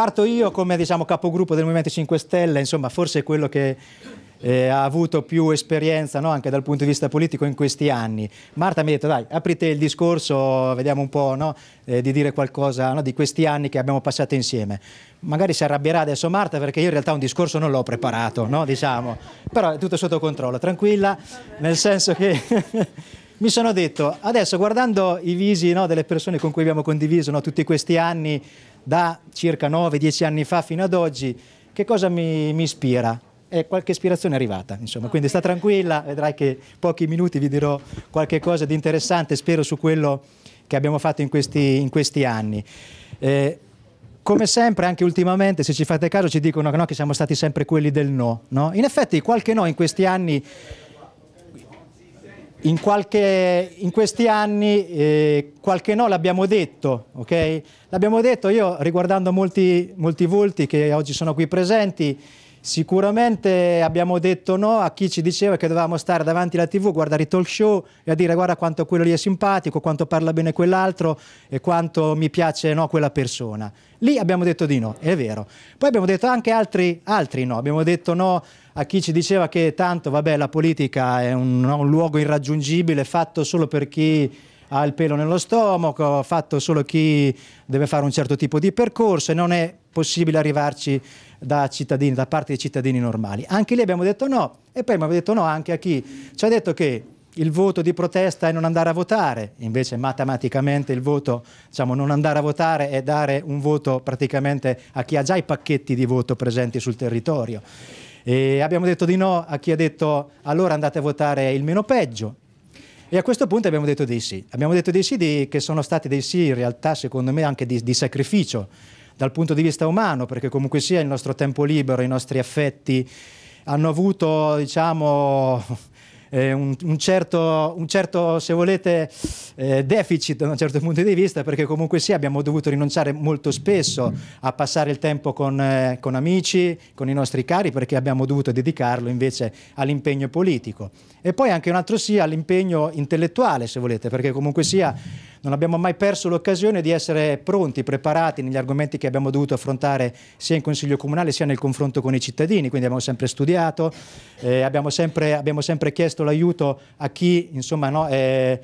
Parto io come diciamo, capogruppo del Movimento 5 Stelle, insomma forse quello che eh, ha avuto più esperienza no? anche dal punto di vista politico in questi anni. Marta mi ha detto dai, aprite il discorso, vediamo un po' no? eh, di dire qualcosa no? di questi anni che abbiamo passato insieme. Magari si arrabbierà adesso Marta perché io in realtà un discorso non l'ho preparato, diciamo. però è tutto sotto controllo, tranquilla, nel senso che... mi sono detto, adesso guardando i visi delle persone con cui abbiamo condiviso tutti questi anni, da circa 9-10 anni fa fino ad oggi, che cosa mi, mi ispira? E qualche ispirazione è arrivata, insomma, quindi sta tranquilla, vedrai che pochi minuti vi dirò qualche cosa di interessante, spero su quello che abbiamo fatto in questi, in questi anni. Eh, come sempre, anche ultimamente, se ci fate caso, ci dicono no, che siamo stati sempre quelli del no, no? In effetti qualche no in questi anni in, qualche, in, questi anni eh, qualche no l'abbiamo detto, ok? L'abbiamo detto io riguardando molti, molti, volti che oggi sono qui presenti, sicuramente abbiamo detto no a chi ci diceva che dovevamo stare davanti alla tv, guardare i talk show e a dire guarda quanto quello lì è simpatico, quanto parla bene quell'altro e quanto mi piace no quella persona. Lì abbiamo detto di no, è vero. Poi abbiamo detto anche altri, altri no, abbiamo detto no a chi ci diceva che tanto vabbè, la politica è un, un luogo irraggiungibile fatto solo per chi ha il pelo nello stomaco, fatto solo chi deve fare un certo tipo di percorso e non è possibile arrivarci da, cittadini, da parte dei cittadini normali. Anche lì abbiamo detto no e poi abbiamo detto no anche a chi ci ha detto che il voto di protesta è non andare a votare, invece matematicamente il voto, diciamo, non andare a votare è dare un voto praticamente a chi ha già i pacchetti di voto presenti sul territorio. E abbiamo detto di no a chi ha detto allora andate a votare il meno peggio. E a questo punto abbiamo detto dei sì. Abbiamo detto dei sì di, che sono stati dei sì in realtà secondo me anche di, di sacrificio dal punto di vista umano, perché comunque sia il nostro tempo libero, i nostri affetti hanno avuto diciamo eh, un, un, certo, un, certo, se volete, eh, deficit da un certo punto di vista, perché comunque sì, abbiamo dovuto rinunciare molto spesso a passare il tempo con, eh, con amici, con i nostri cari, perché abbiamo dovuto dedicarlo invece all'impegno politico. E poi anche un altro sì all'impegno intellettuale, se volete, perché comunque sia non abbiamo mai perso l'occasione di essere pronti, preparati negli argomenti che abbiamo dovuto affrontare sia in Consiglio Comunale sia nel confronto con i cittadini, quindi abbiamo sempre studiato, eh, abbiamo, sempre, abbiamo, sempre, chiesto l'aiuto a chi, insomma, no, eh,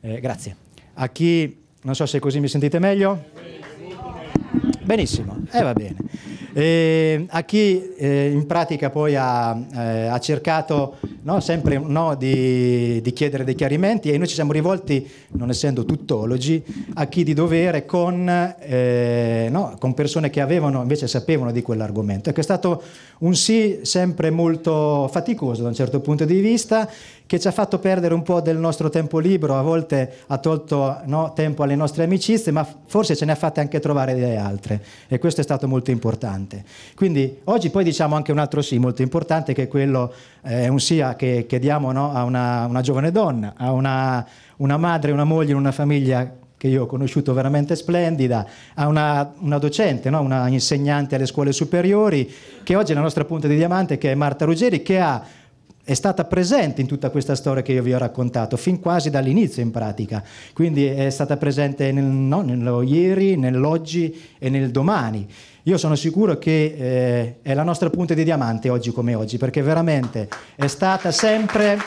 eh, grazie, a chi, non so se così mi sentite meglio. Benissimo, e eh, va bene. E a chi eh, in pratica poi ha, eh, ha cercato no, sempre no, di, di, chiedere dei chiarimenti e noi ci siamo rivolti, non essendo tuttologi, a chi di dovere con, eh, no, con persone che avevano, invece sapevano di quell'argomento. Ecco, è stato un sì sempre molto faticoso da un certo punto di vista che ci ha fatto perdere un po' del nostro tempo libero, a volte ha tolto no, tempo alle nostre amicizie, ma forse ce ne ha fatte anche trovare delle altre e questo è stato molto importante. Quindi oggi poi diciamo anche un altro sì molto importante che è quello, eh, è eh, un sì che, che diamo no, a una, una, giovane donna, a una, una madre, una moglie in una famiglia che io ho conosciuto veramente splendida, a una, una, docente, no? una insegnante alle scuole superiori, che oggi è la nostra punta di diamante, che è Marta Ruggeri, che ha è stata presente in tutta questa storia che io vi ho raccontato, fin quasi dall'inizio in pratica. Quindi è stata presente nel, no, nello ieri, nell'oggi e nel domani. Io sono sicuro che eh, è la nostra punta di diamante oggi come oggi, perché veramente è stata sempre...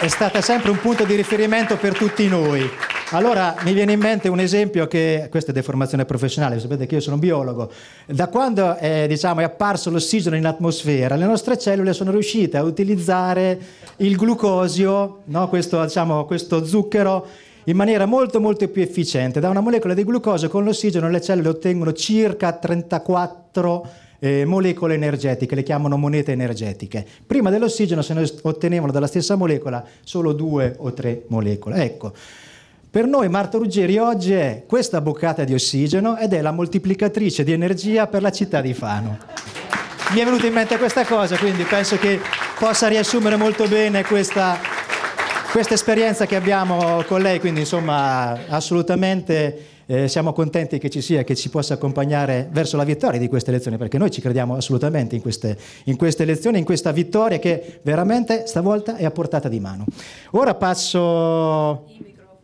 È stata sempre un punto di riferimento per tutti noi. Allora mi viene in mente un esempio che, questa è deformazione professionale, sapete che io sono un biologo, da quando eh, diciamo, è apparso l'ossigeno in atmosfera le nostre cellule sono riuscite a utilizzare il glucosio, no? questo, diciamo, questo zucchero, in maniera molto molto più efficiente. Da una molecola di glucosio con l'ossigeno le cellule ottengono circa 34 eh, molecole energetiche, le chiamano monete energetiche. Prima dell'ossigeno se ne ottenevano dalla stessa molecola solo due o tre molecole. Ecco. Per noi Marta Ruggeri oggi è questa boccata di ossigeno ed è la moltiplicatrice di energia per la città di Fano. Mi è venuta in mente questa cosa, quindi penso che possa riassumere molto bene questa, questa esperienza che abbiamo con lei, quindi insomma assolutamente eh, siamo contenti che ci sia, che ci possa accompagnare verso la vittoria di queste elezioni, perché noi ci crediamo assolutamente in queste, in queste elezioni, in questa vittoria che veramente stavolta è a portata di mano. Ora passo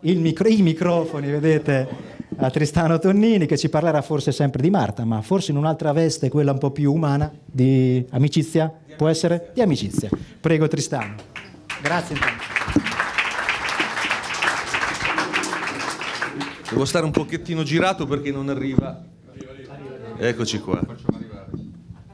micro, i microfoni, vedete, a Tristano Tonnini che ci parlerà forse sempre di Marta, ma forse in un'altra veste, quella un po' più umana, di amicizia, di può amicizia. essere? Di amicizia. Prego Tristano. Grazie intanto. Devo stare un pochettino girato perché non arriva. Eccoci qua.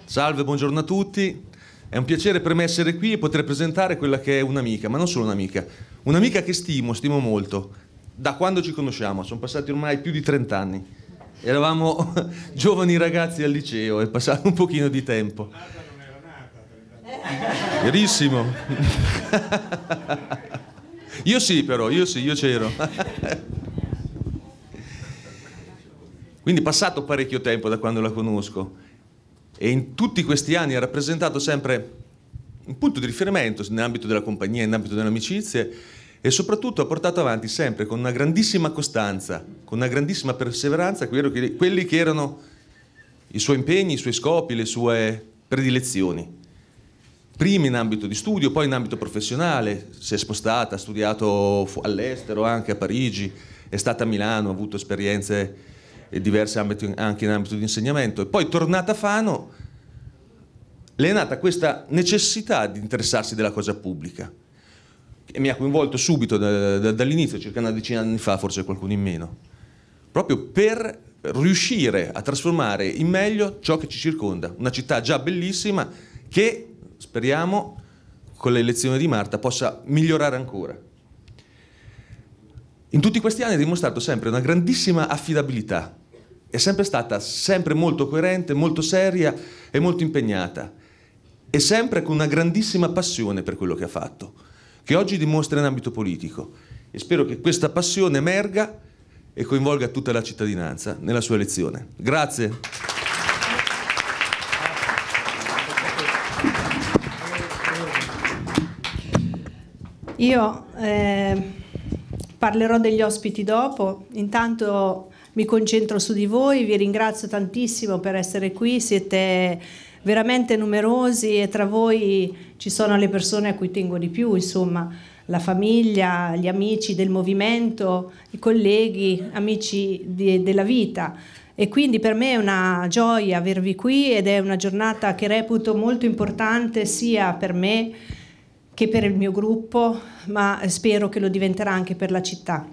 Salve, buongiorno a tutti. È un piacere per me essere qui e poter presentare quella che è un'amica, ma non solo un'amica, un'amica che stimo, stimo molto, da quando ci conosciamo, sono passati ormai più di 30 anni. Eravamo giovani ragazzi al liceo, è passato un pochino di tempo. Verissimo. Io sì però, io sì, io c'ero. Quindi è passato parecchio tempo da quando la conosco e in tutti questi anni ha rappresentato sempre un punto di riferimento nell'ambito della compagnia, nell'ambito delle amicizie e soprattutto ha portato avanti sempre con una grandissima costanza, con una grandissima perseveranza quelli che erano i suoi impegni, i suoi scopi, le sue predilezioni. Prima in ambito di studio, poi in ambito professionale, si è spostata, ha studiato all'estero, anche a Parigi, è stata a Milano, ha avuto esperienze e diversi ambiti anche in ambito di insegnamento. E poi tornata a Fano le è nata questa necessità di interessarsi della cosa pubblica che mi ha coinvolto subito da, da, dall'inizio, circa una decina di anni fa, forse qualcuno in meno, proprio per riuscire a trasformare in meglio ciò che ci circonda, una città già bellissima che speriamo con l'elezione di Marta possa migliorare ancora. In tutti questi anni ha dimostrato sempre una grandissima affidabilità, è sempre stata sempre molto coerente, molto seria e molto impegnata e sempre con una grandissima passione per quello che ha fatto, che oggi dimostra in ambito politico e spero che questa passione emerga e coinvolga tutta la cittadinanza nella sua elezione. Grazie. Io eh, parlerò degli ospiti dopo, intanto mi concentro su di voi, vi ringrazio tantissimo per essere qui, siete veramente numerosi e tra voi ci sono le persone a cui tengo di più, insomma, la famiglia, gli amici del movimento, i colleghi, amici di, della vita. E quindi per me è una gioia avervi qui ed è una giornata che reputo molto importante sia per me che per il mio gruppo, ma spero che lo diventerà anche per la città.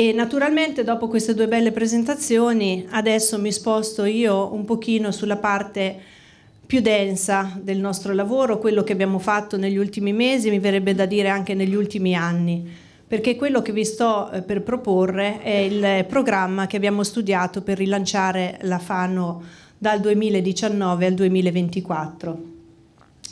E naturalmente dopo queste due belle presentazioni adesso mi sposto io un pochino sulla parte più densa del nostro lavoro, quello che abbiamo fatto negli ultimi mesi, mi verrebbe da dire anche negli ultimi anni, perché quello che vi sto eh, per proporre è il programma che abbiamo studiato per rilanciare la Fano dal 2019 al 2024.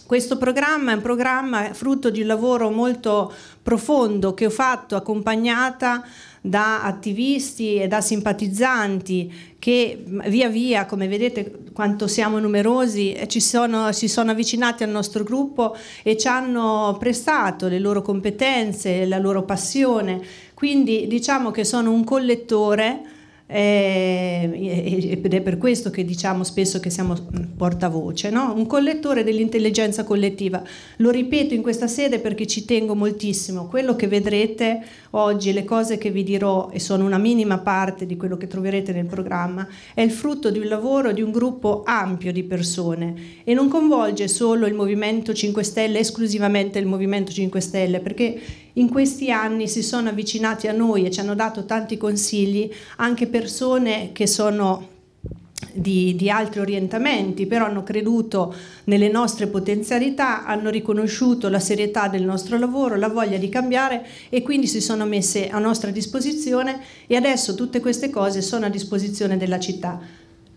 Questo programma è un programma frutto di un lavoro molto profondo che ho fatto accompagnata da attivisti e da simpatizzanti che mm, via via, come vedete quanto siamo numerosi, eh, ci sono, si sono avvicinati al nostro gruppo e ci hanno prestato le loro competenze, la loro passione. Quindi diciamo che sono un collettore Ehm, ed è per questo che diciamo spesso che siamo mm, portavoce, no? un collettore dell'intelligenza collettiva. Lo ripeto in questa sede perché ci tengo moltissimo, quello che vedrete oggi, le cose che vi dirò e sono una minima parte di quello che troverete nel programma, è il frutto di un lavoro di un gruppo ampio di persone e non coinvolge solo il Movimento 5 Stelle, esclusivamente il Movimento 5 Stelle, perché in questi anni si sono avvicinati a noi e ci hanno dato tanti consigli anche persone che sono di, di, altri orientamenti, però hanno creduto nelle nostre potenzialità, hanno riconosciuto la serietà del nostro lavoro, la voglia di cambiare e quindi si sono messe a nostra disposizione e adesso tutte queste cose sono a disposizione della città.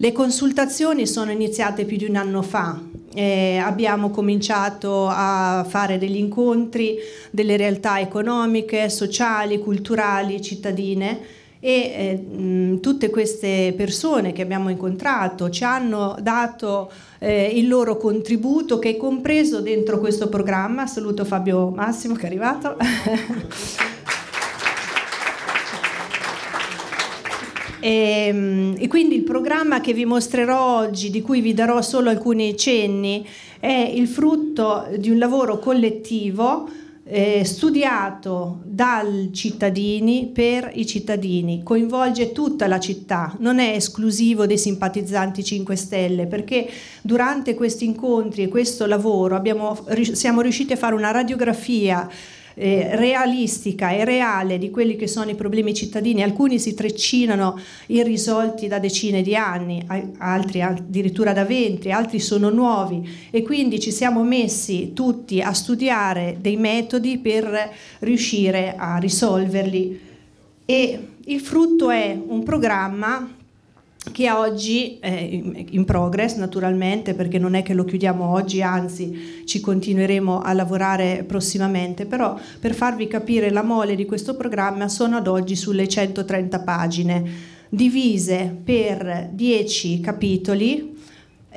Le consultazioni sono iniziate più di un anno fa, eh, abbiamo cominciato a fare degli incontri delle realtà economiche, sociali, culturali, cittadine e eh, mh, tutte queste persone che abbiamo incontrato ci hanno dato eh, il loro contributo che è compreso dentro questo programma. Saluto Fabio Massimo che è arrivato. E, ehm, e, quindi il programma che vi mostrerò oggi, di cui vi darò solo alcuni cenni, è il frutto di un lavoro collettivo eh, studiato dai cittadini per i cittadini, coinvolge tutta la città, non è esclusivo dei simpatizzanti 5 Stelle, perché durante questi incontri e questo lavoro abbiamo, siamo riusciti a fare una radiografia eh, realistica e reale di quelli che sono i problemi cittadini, alcuni si treccinano irrisolti da decine di anni, altri addirittura da venti, altri sono nuovi e quindi ci siamo messi tutti a studiare dei metodi per riuscire a risolverli e il frutto è un programma che oggi è in progress naturalmente perché non è che lo chiudiamo oggi, anzi ci continueremo a lavorare prossimamente, però per farvi capire la mole di questo programma sono ad oggi sulle 130 pagine divise per 10 capitoli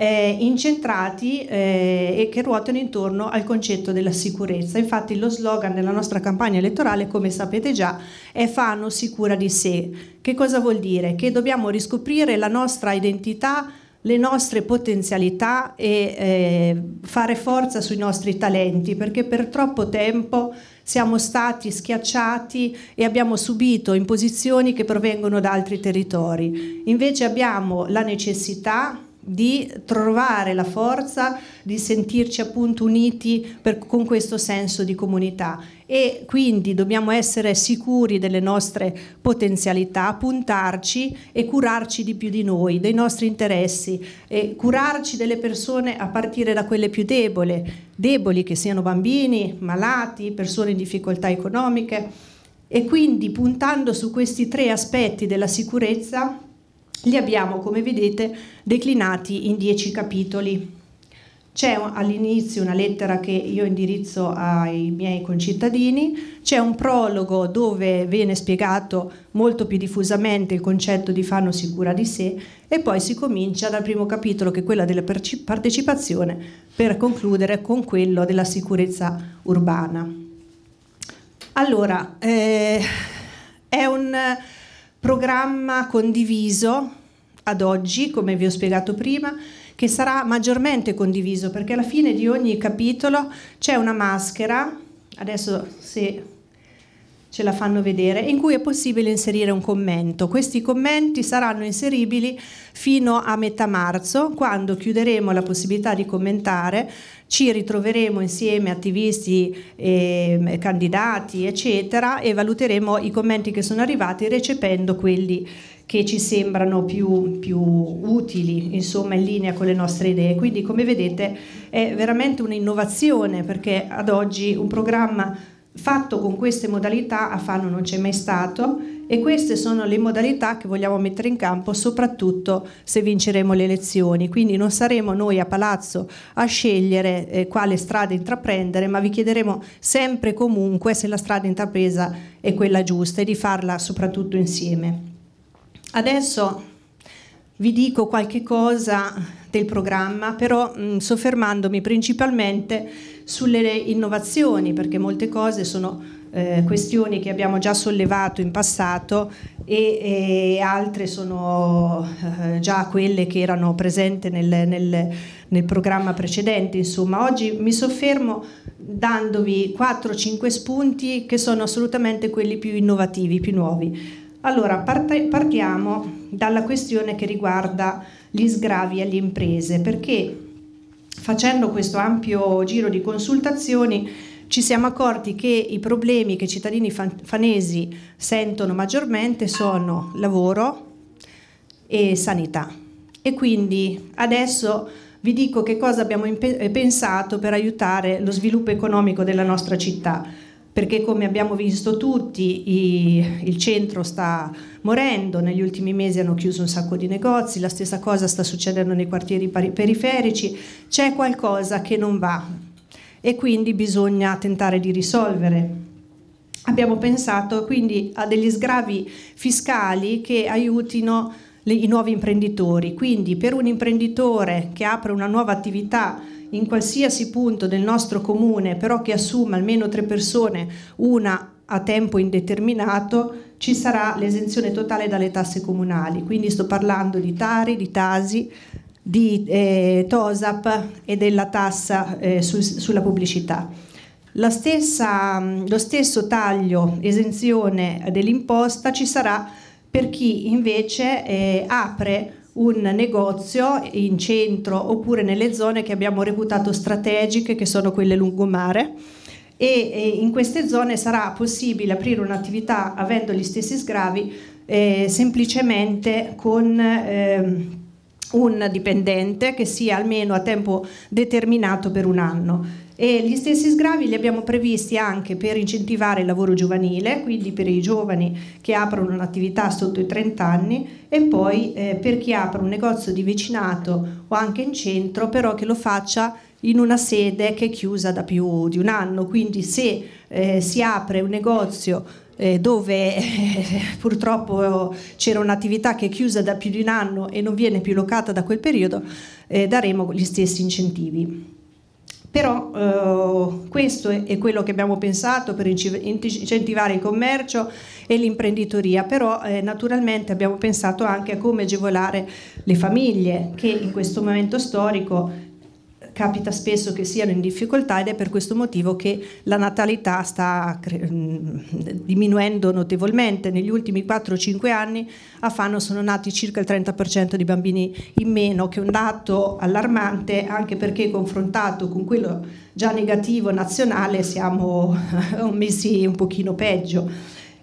eh, incentrati eh, e che ruotano intorno al concetto della sicurezza. Infatti lo slogan della nostra campagna elettorale, come sapete già, è Fano sicura di sé. Che cosa vuol dire? Che dobbiamo riscoprire la nostra identità le nostre potenzialità e eh, fare forza sui nostri talenti, perché per troppo tempo siamo stati schiacciati e abbiamo subito imposizioni che provengono da altri territori. Invece abbiamo la necessità di trovare la forza di sentirci appunto uniti per, con questo senso di comunità e quindi dobbiamo essere sicuri delle nostre potenzialità, puntarci e curarci di più di noi, dei nostri interessi e curarci delle persone a partire da quelle più debole, deboli che siano bambini, malati, persone in difficoltà economiche e quindi puntando su questi tre aspetti della sicurezza li abbiamo, come vedete, declinati in dieci capitoli. C'è all'inizio una lettera che io indirizzo ai miei concittadini, c'è un prologo dove viene spiegato molto più diffusamente il concetto di fanno sicura di sé e poi si comincia dal primo capitolo che è quello della partecipazione per concludere con quello della sicurezza urbana. Allora, eh, è un programma condiviso ad oggi, come vi ho spiegato prima, che sarà maggiormente condiviso perché alla fine di ogni capitolo c'è una maschera, adesso se ce la fanno vedere, in cui è possibile inserire un commento. Questi commenti saranno inseribili fino a metà marzo, quando chiuderemo la possibilità di commentare ci ritroveremo insieme attivisti, eh, candidati, eccetera, e valuteremo i commenti che sono arrivati recependo quelli che ci sembrano più, più, utili, insomma in linea con le nostre idee. Quindi come vedete è veramente un'innovazione perché ad oggi un programma fatto con queste modalità a Fano non c'è mai stato e queste sono le modalità che vogliamo mettere in campo soprattutto se vinceremo le elezioni. Quindi non saremo noi a Palazzo a scegliere eh, quale strada intraprendere, ma vi chiederemo sempre e comunque se la strada intrapresa è quella giusta e di farla soprattutto insieme. Adesso vi dico qualche cosa del programma, però mh, mm, soffermandomi principalmente sulle innovazioni, perché molte cose sono eh, questioni che abbiamo già sollevato in passato e, e altre sono eh, già quelle che erano presenti nel, nel, nel programma precedente. Insomma, oggi mi soffermo dandovi 4-5 spunti che sono assolutamente quelli più innovativi, più nuovi. Allora, partiamo dalla questione che riguarda gli sgravi alle imprese, perché facendo questo ampio giro di consultazioni ci siamo accorti che i problemi che i cittadini fanesi sentono maggiormente sono lavoro e sanità. E quindi adesso vi dico che cosa abbiamo eh, pensato per aiutare lo sviluppo economico della nostra città perché come abbiamo visto tutti i, il centro sta morendo, negli ultimi mesi hanno chiuso un sacco di negozi, la stessa cosa sta succedendo nei quartieri periferici, c'è qualcosa che non va e quindi bisogna tentare di risolvere. Abbiamo pensato quindi a degli sgravi fiscali che aiutino i nuovi imprenditori, quindi per un imprenditore che apre una nuova attività in qualsiasi punto del nostro comune, però che assuma almeno tre persone, una a tempo indeterminato, ci sarà l'esenzione totale dalle tasse comunali. Quindi sto parlando di Tari, di Tasi, di eh, Tosap e della tassa eh, su, sulla pubblicità. Stessa, lo stesso taglio esenzione dell'imposta ci sarà per chi invece eh, apre un negozio in centro oppure nelle zone che abbiamo reputato strategiche, che sono quelle lungomare. E in queste zone sarà possibile aprire un'attività avendo gli stessi sgravi eh, semplicemente con eh, un dipendente che sia almeno a tempo determinato per un anno. E gli stessi sgravi li abbiamo previsti anche per incentivare il lavoro giovanile, quindi per i giovani che aprono un'attività sotto i 30 anni e poi eh, per chi apre un negozio di vicinato o anche in centro, però che lo faccia in una sede che è chiusa da più di un anno. Quindi se eh, si apre un negozio eh, dove purtroppo c'era un'attività che è chiusa da più di un anno e non viene più locata da quel periodo, eh, daremo gli stessi incentivi. Però eh, questo è quello che abbiamo pensato per incentivare il commercio e l'imprenditoria, però eh, naturalmente abbiamo pensato anche a come agevolare le famiglie che in questo momento storico capita spesso che siano in difficoltà ed è per questo motivo che la natalità sta mm, diminuendo notevolmente. Negli ultimi 4-5 anni a Fano sono nati circa il 30% di bambini in meno, che è un dato allarmante anche perché confrontato con quello già negativo nazionale siamo messi un pochino peggio.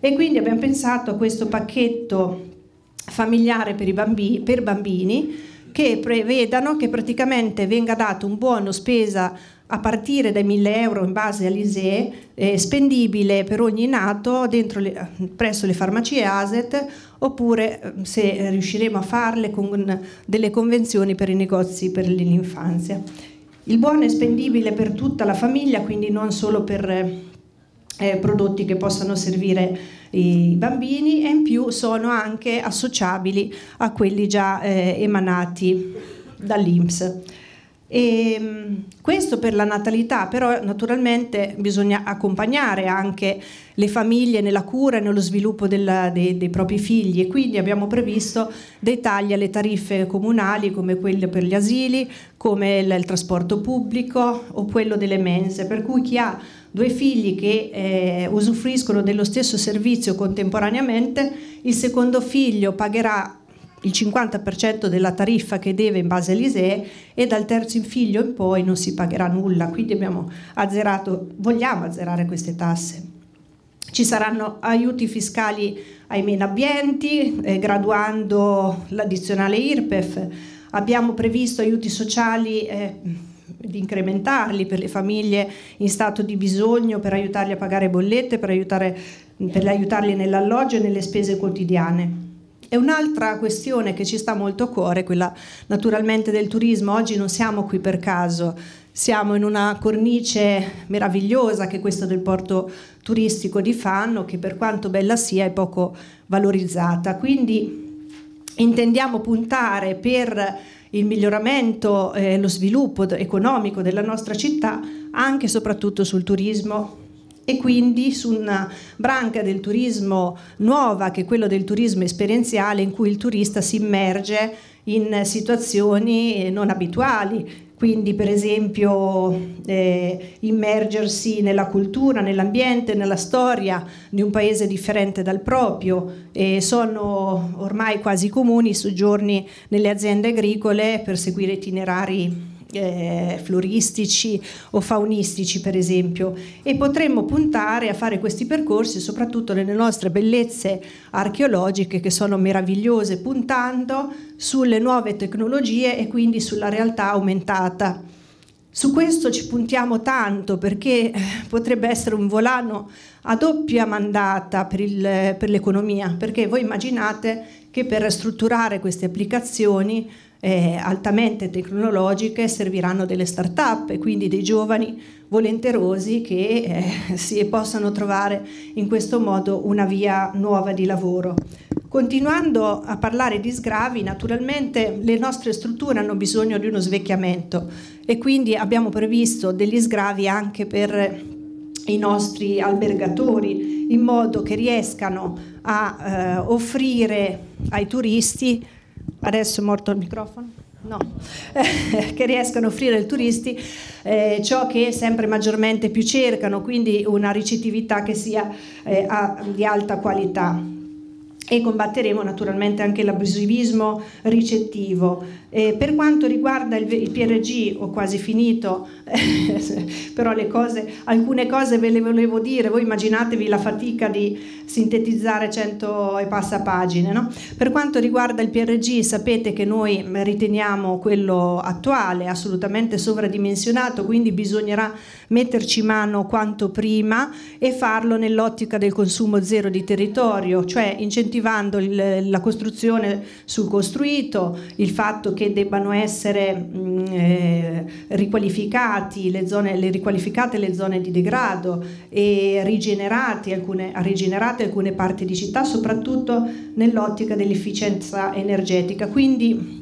E quindi abbiamo pensato a questo pacchetto familiare per, bambini, per bambini che prevedano che praticamente venga dato un buono spesa a partire dai 1000 euro in base all'ISEE, eh, spendibile per ogni nato le, presso le farmacie ASET oppure eh, se riusciremo a farle con delle convenzioni per i negozi per l'infanzia. Il buono è spendibile per tutta la famiglia, quindi non solo per eh, prodotti che possano servire i bambini e in più sono anche associabili a quelli già eh, emanati dall'INPS. E ehm, questo per la natalità, però naturalmente bisogna accompagnare anche le famiglie nella cura e nello sviluppo della, dei, dei, propri figli e quindi abbiamo previsto dei tagli alle tariffe comunali come quelle per gli asili, come il, il trasporto pubblico o quello delle mense, per cui chi ha due figli che eh, usufruiscono dello stesso servizio contemporaneamente, il secondo figlio pagherà il 50% della tariffa che deve in base all'ISEE e dal terzo in figlio in poi non si pagherà nulla, quindi abbiamo azzerato, vogliamo azzerare queste tasse. Ci saranno aiuti fiscali ai meno abbienti, eh, graduando l'addizionale IRPEF, abbiamo previsto aiuti sociali. Eh, di incrementarli per le famiglie in stato di bisogno, per aiutarli a pagare bollette, per, aiutare, per aiutarli nell'alloggio e nelle spese quotidiane. E un'altra questione che ci sta molto a cuore quella naturalmente del turismo. Oggi non siamo qui per caso, siamo in una cornice meravigliosa che è questa del porto turistico di Fanno, che per quanto bella sia è poco valorizzata. Quindi intendiamo puntare per il miglioramento e eh, lo sviluppo economico della nostra città anche e soprattutto sul turismo e quindi su una branca del turismo nuova che è quello del turismo esperienziale in cui il turista si immerge in situazioni non abituali, quindi per esempio eh, immergersi nella cultura, nell'ambiente, nella storia di un paese differente dal proprio. E sono ormai quasi comuni i soggiorni nelle aziende agricole per seguire itinerari eh, floristici o faunistici per esempio e potremmo puntare a fare questi percorsi soprattutto nelle nostre bellezze archeologiche che sono meravigliose puntando sulle nuove tecnologie e quindi sulla realtà aumentata. Su questo ci puntiamo tanto perché eh, potrebbe essere un volano a doppia mandata per, il, per l'economia, perché voi immaginate che per strutturare queste applicazioni eh, altamente tecnologiche serviranno delle start-up e quindi dei giovani volenterosi che eh, si possano trovare in questo modo una via nuova di lavoro. Continuando a parlare di sgravi, naturalmente le nostre strutture hanno bisogno di uno svecchiamento e quindi abbiamo previsto degli sgravi anche per i nostri albergatori in modo che riescano a eh, offrire ai turisti adesso è morto il microfono? No, che riescano a offrire ai turisti eh, ciò che sempre maggiormente più cercano, quindi una ricettività che sia eh, a, di alta qualità. E combatteremo naturalmente anche l'abusivismo ricettivo, eh, per quanto riguarda il, il, PRG, ho quasi finito, però cose, alcune cose ve le volevo dire, voi immaginatevi la fatica di sintetizzare 100 e passa pagine. No? Per quanto riguarda il PRG, sapete che noi riteniamo quello attuale assolutamente sovradimensionato, quindi bisognerà metterci mano quanto prima e farlo nell'ottica del consumo zero di territorio, cioè incentivando il, la costruzione sul costruito, il fatto che che debbano essere mh, mm, eh, riqualificati le zone, le riqualificate le zone di degrado e rigenerate alcune, rigenerate alcune parti di città, soprattutto nell'ottica dell'efficienza energetica. Quindi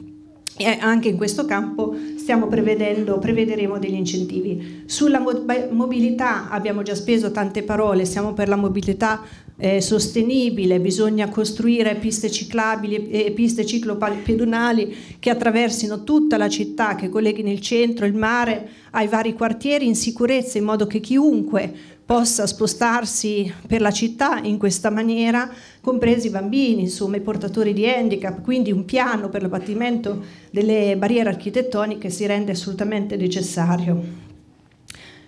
eh, anche in questo campo stiamo prevedendo, prevederemo degli incentivi. Sulla mobilità abbiamo già speso tante parole, siamo per la mobilità eh, sostenibile, bisogna costruire piste ciclabili e piste ciclopedonali che attraversino tutta la città, che colleghino il centro, il mare ai vari quartieri in sicurezza, in modo che chiunque possa spostarsi per la città in questa maniera, compresi i bambini, insomma i portatori di handicap, quindi un piano per l'abbattimento delle barriere architettoniche si rende assolutamente necessario.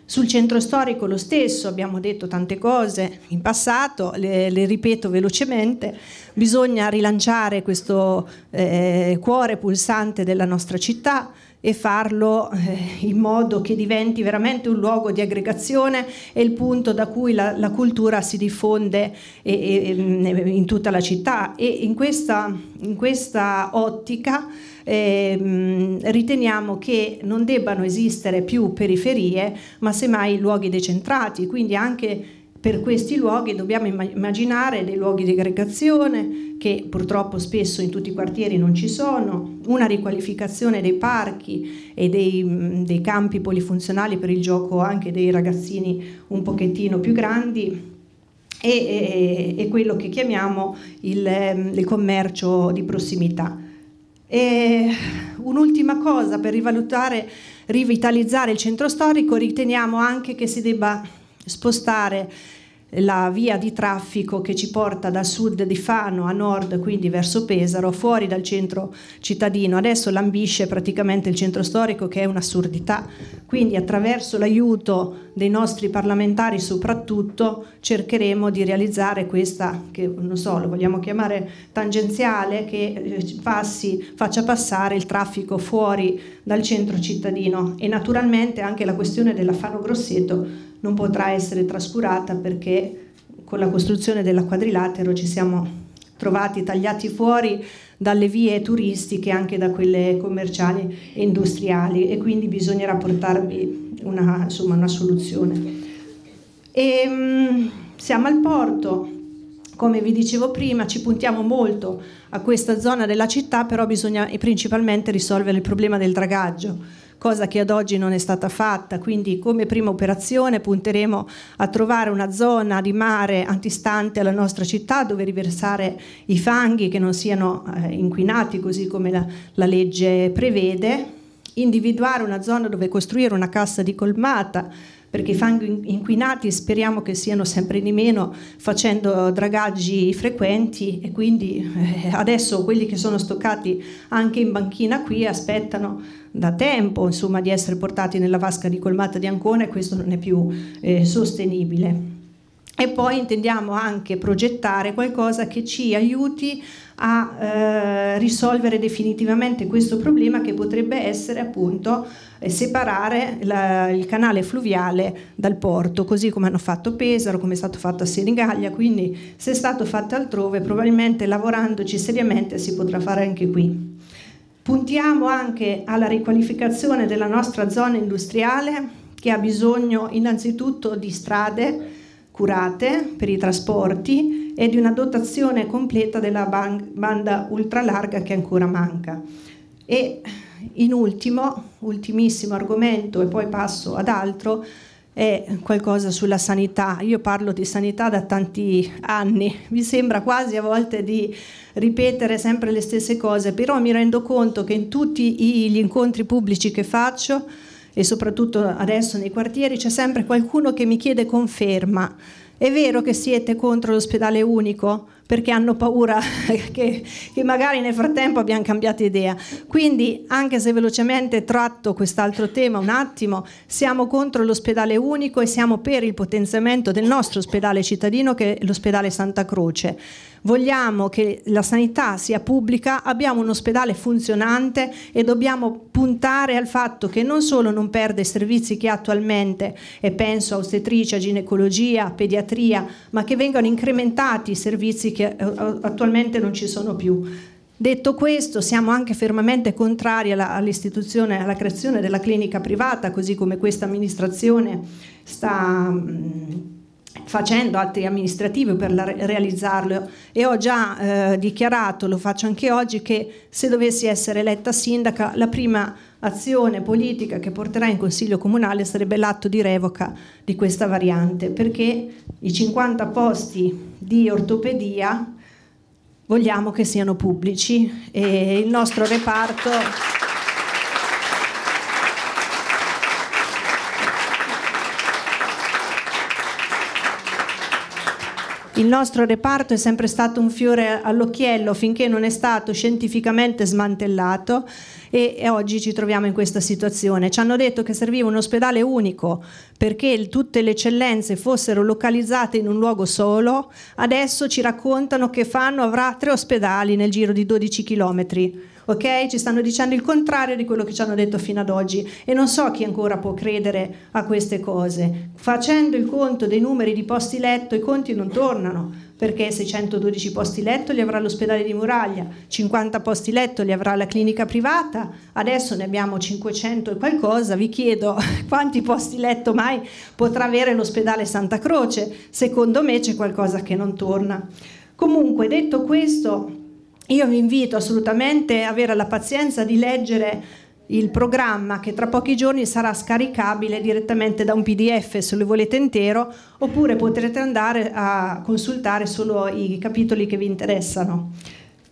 Sul centro storico lo stesso, abbiamo detto tante cose in passato, le, le ripeto velocemente, bisogna rilanciare questo eh, cuore pulsante della nostra città e farlo eh, in modo che diventi veramente un luogo di aggregazione e il punto da cui la, la cultura si diffonde e, e, in tutta la città. E in questa, in questa ottica eh, riteniamo che non debbano esistere più periferie, ma semmai luoghi decentrati, quindi anche per questi luoghi dobbiamo immaginare dei luoghi di aggregazione che purtroppo spesso in tutti i quartieri non ci sono, una riqualificazione dei parchi e dei, mm, dei campi polifunzionali per il gioco anche dei ragazzini un pochettino più grandi e, e, e quello che chiamiamo il, ehm, il commercio di prossimità. E un'ultima cosa, per rivalutare, rivitalizzare il centro storico, riteniamo anche che si debba spostare la via di traffico che ci porta da sud di Fano a nord, quindi verso Pesaro, fuori dal centro cittadino. Adesso lambisce praticamente il centro storico, che è un'assurdità. Quindi attraverso l'aiuto dei nostri parlamentari soprattutto cercheremo di realizzare questa, che non so, lo vogliamo chiamare tangenziale, che eh, passi, faccia passare il traffico fuori dal centro cittadino. E naturalmente anche la questione della Fano Grosseto non potrà essere trascurata perché con la costruzione della quadrilatero ci siamo trovati tagliati fuori dalle vie turistiche anche da quelle commerciali e industriali e quindi bisognerà portarvi una, insomma, una soluzione. E, ehm, siamo al porto, come vi dicevo prima, ci puntiamo molto a questa zona della città, però bisogna principalmente risolvere il problema del dragaggio cosa che ad oggi non è stata fatta. Quindi come prima operazione punteremo a trovare una zona di mare antistante alla nostra città dove riversare i fanghi che non siano eh, inquinati così come la, la legge prevede, individuare una zona dove costruire una cassa di colmata perché i fanghi inquinati speriamo che siano sempre di meno facendo dragaggi frequenti e quindi eh, adesso quelli che sono stoccati anche in banchina qui aspettano da tempo insomma, di essere portati nella vasca di colmata di Ancona e questo non è più eh, sostenibile e poi intendiamo anche progettare qualcosa che ci aiuti a eh, risolvere definitivamente questo problema che potrebbe essere appunto eh, separare la, il canale fluviale dal porto, così come hanno fatto Pesaro, come è stato fatto a Senigallia, quindi se è stato fatto altrove probabilmente lavorandoci seriamente si potrà fare anche qui. Puntiamo anche alla riqualificazione della nostra zona industriale che ha bisogno innanzitutto di strade, curate per i trasporti e di una dotazione completa della banda ultralarga che ancora manca. E in ultimo, ultimissimo argomento e poi passo ad altro, è qualcosa sulla sanità. Io parlo di sanità da tanti anni, mi sembra quasi a volte di ripetere sempre le stesse cose, però mi rendo conto che in tutti gli incontri pubblici che faccio e soprattutto adesso nei quartieri c'è sempre qualcuno che mi chiede conferma. È vero che siete contro l'ospedale unico perché hanno paura che, che, magari nel frattempo abbiamo cambiato idea. Quindi, anche se velocemente tratto quest'altro tema un attimo, siamo contro l'ospedale unico e siamo per il potenziamento del nostro ospedale cittadino che è l'ospedale Santa Croce vogliamo che la sanità sia pubblica, abbiamo un ospedale funzionante e dobbiamo puntare al fatto che non solo non perde i servizi che ha attualmente, e penso a ostetricia, ginecologia, pediatria, ma che vengano incrementati i servizi che eh, attualmente non ci sono più. Detto questo, siamo anche fermamente contrari alla, all'istituzione, alla creazione della clinica privata, così come questa amministrazione sta... Mh, mm, facendo atti amministrativi per la, realizzarlo e ho già eh, dichiarato, lo faccio anche oggi, che se dovessi essere eletta sindaca la prima azione politica che porterà in Consiglio Comunale sarebbe l'atto di revoca di questa variante, perché i 50 posti di ortopedia vogliamo che siano pubblici e il nostro reparto... Il nostro reparto è sempre stato un fiore all'occhiello finché non è stato scientificamente smantellato e, oggi ci troviamo in questa situazione. Ci hanno detto che serviva un ospedale unico perché tutte le eccellenze fossero localizzate in un luogo solo, adesso ci raccontano che Fanno avrà tre ospedali nel giro di 12 chilometri ok? Ci stanno dicendo il contrario di quello che ci hanno detto fino ad oggi e non so chi ancora può credere a queste cose. Facendo il conto dei numeri di posti letto, i conti non tornano perché 612 posti letto li avrà l'ospedale di Muraglia, 50 posti letto li avrà la clinica privata, adesso ne abbiamo 500 e qualcosa, vi chiedo quanti posti letto mai potrà avere l'ospedale Santa Croce, secondo me c'è qualcosa che non torna. Comunque, detto questo, io vi invito assolutamente a avere la pazienza di leggere il programma che tra pochi giorni sarà scaricabile direttamente da un PDF se lo volete intero oppure potrete andare a consultare solo i capitoli che vi interessano.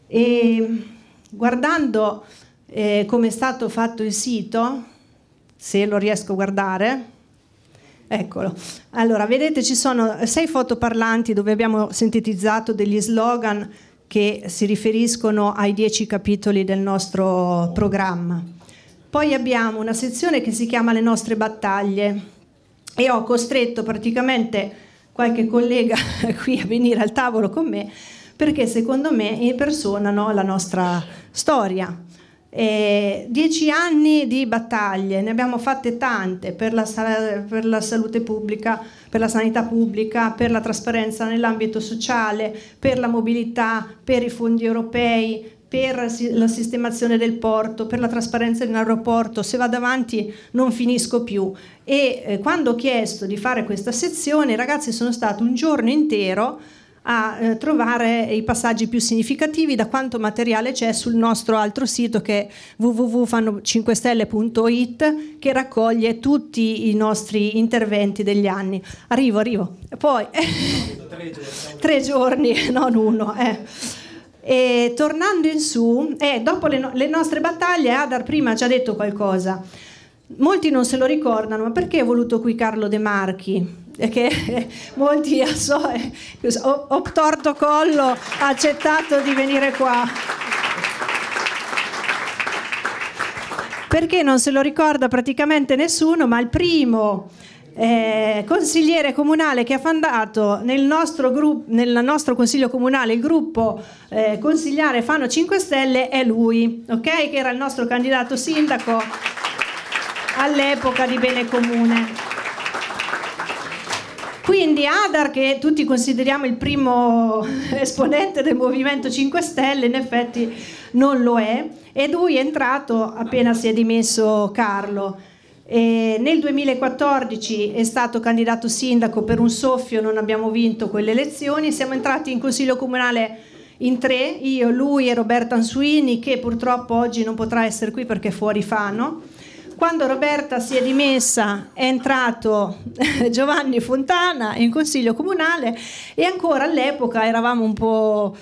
E guardando eh, come è stato fatto il sito, se lo riesco a guardare, eccolo. Allora, vedete ci sono sei fotoparlanti dove abbiamo sintetizzato degli slogan che si riferiscono ai dieci capitoli del nostro programma. Poi abbiamo una sezione che si chiama Le nostre battaglie e ho costretto praticamente qualche collega qui a venire al tavolo con me perché secondo me impersonano la nostra storia. Eh, dieci anni di battaglie, ne abbiamo fatte tante per la, per la, salute pubblica, per la sanità pubblica, per la trasparenza nell'ambito sociale, per la mobilità, per i fondi europei, per la sistemazione del porto, per la trasparenza in Se vado avanti non finisco più. E eh, quando ho chiesto di fare questa sezione, ragazzi sono stato un giorno intero a eh, trovare i passaggi più significativi da quanto materiale c'è sul nostro altro sito che è www.fanno5stelle.it che raccoglie tutti i nostri interventi degli anni. Arrivo, arrivo. Poi tre giorni, non uno. Eh. E tornando in su, eh, dopo le, no- le, nostre battaglie, Adar prima ci ha detto qualcosa. Molti non se lo ricordano, ma perché è voluto qui Carlo De Marchi? che molti eh, so, ho, collo, ha accettato di venire qua. Perché non se lo ricorda praticamente nessuno, ma il primo eh, consigliere comunale che ha fondato nel nostro, gru- nel nostro consiglio comunale il gruppo eh, consigliare Fano 5 Stelle è lui, okay? che era il nostro candidato sindaco all'epoca di Bene Comune. Quindi Adar, che tutti consideriamo il primo esponente del Movimento 5 Stelle, in effetti non lo è e lui è entrato appena si è dimesso Carlo. E nel 2014 è stato candidato sindaco per un soffio, non abbiamo vinto quelle elezioni, siamo entrati in consiglio comunale in tre, io, lui e Roberto Ansuini che purtroppo oggi non potrà essere qui perché è fuori fanno quando Roberta si è dimessa è entrato Giovanni Fontana in consiglio comunale e ancora all'epoca eravamo un po'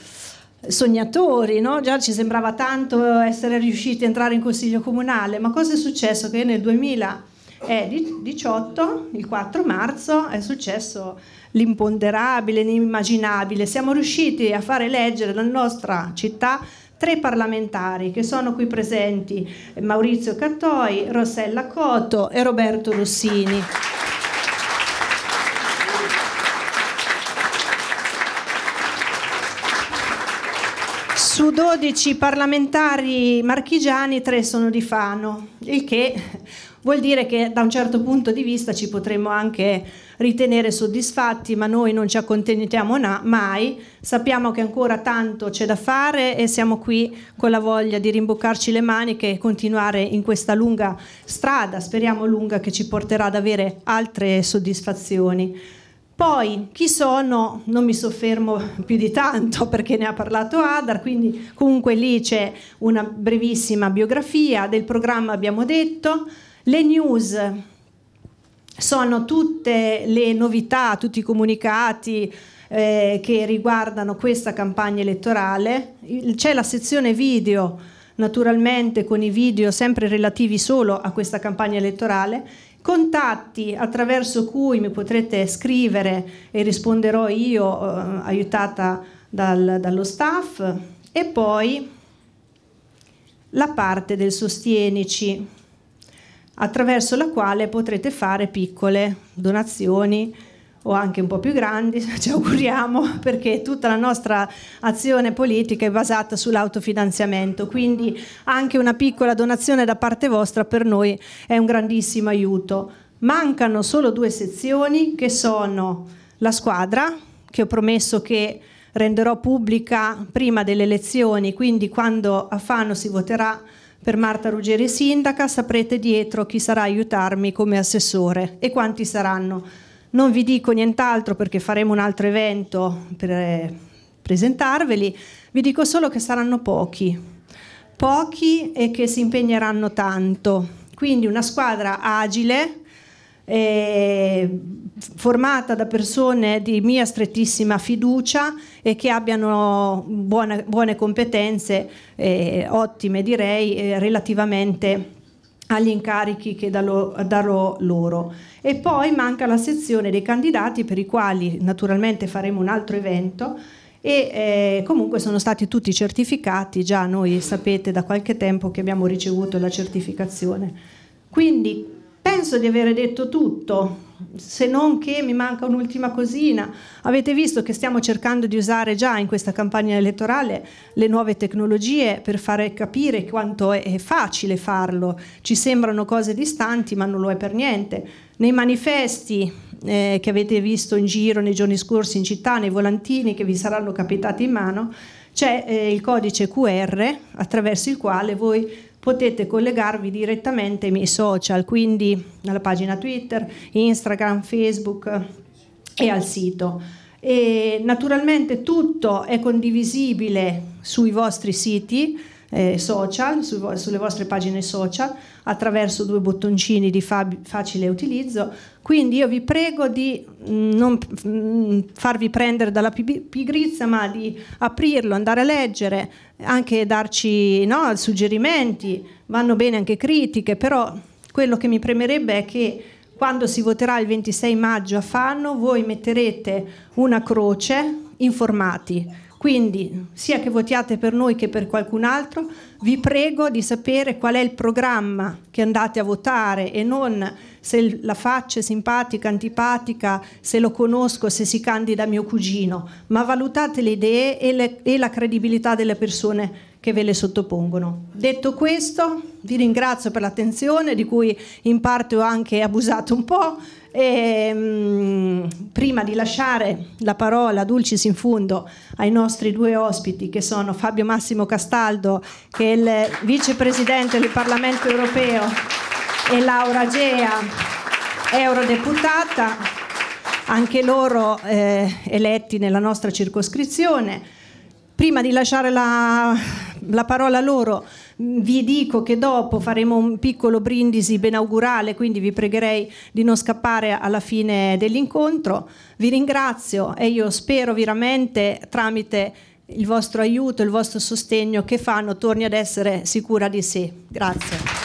sognatori, no? già ci sembrava tanto essere riusciti a entrare in consiglio comunale, ma cosa è successo? Che nel 2018, il 4 marzo, è successo l'imponderabile, l'immaginabile, siamo riusciti a fare leggere la nostra città tre parlamentari che sono qui presenti, Maurizio Cattoi, Rossella Cotto e Roberto Rossini. Su 12 parlamentari marchigiani, tre sono di Fano, il che vuol dire che da un certo punto di vista ci potremmo anche ritenere soddisfatti, ma noi non ci accontentiamo na- mai, sappiamo che ancora tanto c'è da fare e siamo qui con la voglia di rimboccarci le maniche e continuare in questa lunga strada, speriamo lunga, che ci porterà ad avere altre soddisfazioni. Poi chi sono non mi soffermo più di tanto perché ne ha parlato Adar, quindi comunque lì c'è una brevissima biografia del programma abbiamo detto, le news sono tutte le novità, tutti i comunicati eh, che riguardano questa campagna elettorale. C'è la sezione video, naturalmente con i video sempre relativi solo a questa campagna elettorale. Contatti attraverso cui mi potrete scrivere e risponderò io, eh, aiutata dal, dallo staff. E poi la parte del sostenici attraverso la quale potrete fare piccole donazioni o anche un po' più grandi, ci auguriamo, perché tutta la nostra azione politica è basata sull'autofinanziamento, quindi anche una piccola donazione da parte vostra per noi è un grandissimo aiuto. Mancano solo due sezioni che sono la squadra, che ho promesso che renderò pubblica prima delle elezioni, quindi quando a Fano si voterà per Marta Ruggeri Sindaca saprete dietro chi sarà aiutarmi come assessore e quanti saranno. Non vi dico nient'altro perché faremo un altro evento per eh, presentarveli, vi dico solo che saranno pochi, pochi e che si impegneranno tanto. Quindi una squadra agile, eh, formata da persone di mia strettissima fiducia e che abbiano buone, buone competenze, eh, ottime direi, eh, relativamente agli incarichi che darò loro. E poi manca la sezione dei candidati per i quali naturalmente faremo un altro evento e eh, comunque sono stati tutti certificati, già noi sapete da qualche tempo che abbiamo ricevuto la certificazione. Quindi Penso di aver detto tutto, se non che mi manca un'ultima cosina. Avete visto che stiamo cercando di usare già in questa campagna elettorale le nuove tecnologie per fare capire quanto è facile farlo. Ci sembrano cose distanti, ma non lo è per niente. Nei manifesti eh, che avete visto in giro nei giorni scorsi in città, nei volantini che vi saranno capitati in mano, c'è eh, il codice QR attraverso il quale voi potete collegarvi direttamente ai miei social, quindi alla pagina Twitter, Instagram, Facebook e al sito. E naturalmente tutto è condivisibile sui vostri siti eh, social, su, sulle vostre pagine social, attraverso due bottoncini di fab, facile utilizzo. Quindi io vi prego di mm, non mm, farvi prendere dalla pigrizia, ma di aprirlo, andare a leggere, anche darci no, suggerimenti, vanno bene anche critiche, però quello che mi premerebbe è che quando si voterà il 26 maggio a Fanno voi metterete una croce informati. Quindi, sia che votiate per noi che per qualcun altro, vi prego di sapere qual è il programma che andate a votare e non se la faccia è simpatica, antipatica, se lo conosco, se si candida mio cugino, ma valutate le idee e, le, e la credibilità delle persone che ve le sottopongono. Detto questo, vi ringrazio per l'attenzione, di cui in parte ho anche abusato un po'. E, mh, mm, prima di lasciare la parola dulcis in fundo ai nostri due ospiti, che sono Fabio Massimo Castaldo, che è il vicepresidente del Parlamento europeo e Laura Gea, eurodeputata, anche loro eh, eletti nella nostra circoscrizione. Prima di lasciare la, la parola loro, vi dico che dopo faremo un piccolo brindisi benaugurale, quindi vi pregherei di non scappare alla fine dell'incontro. Vi ringrazio e io spero veramente tramite il vostro aiuto, il vostro sostegno che fanno torni ad essere sicura di sé. Grazie.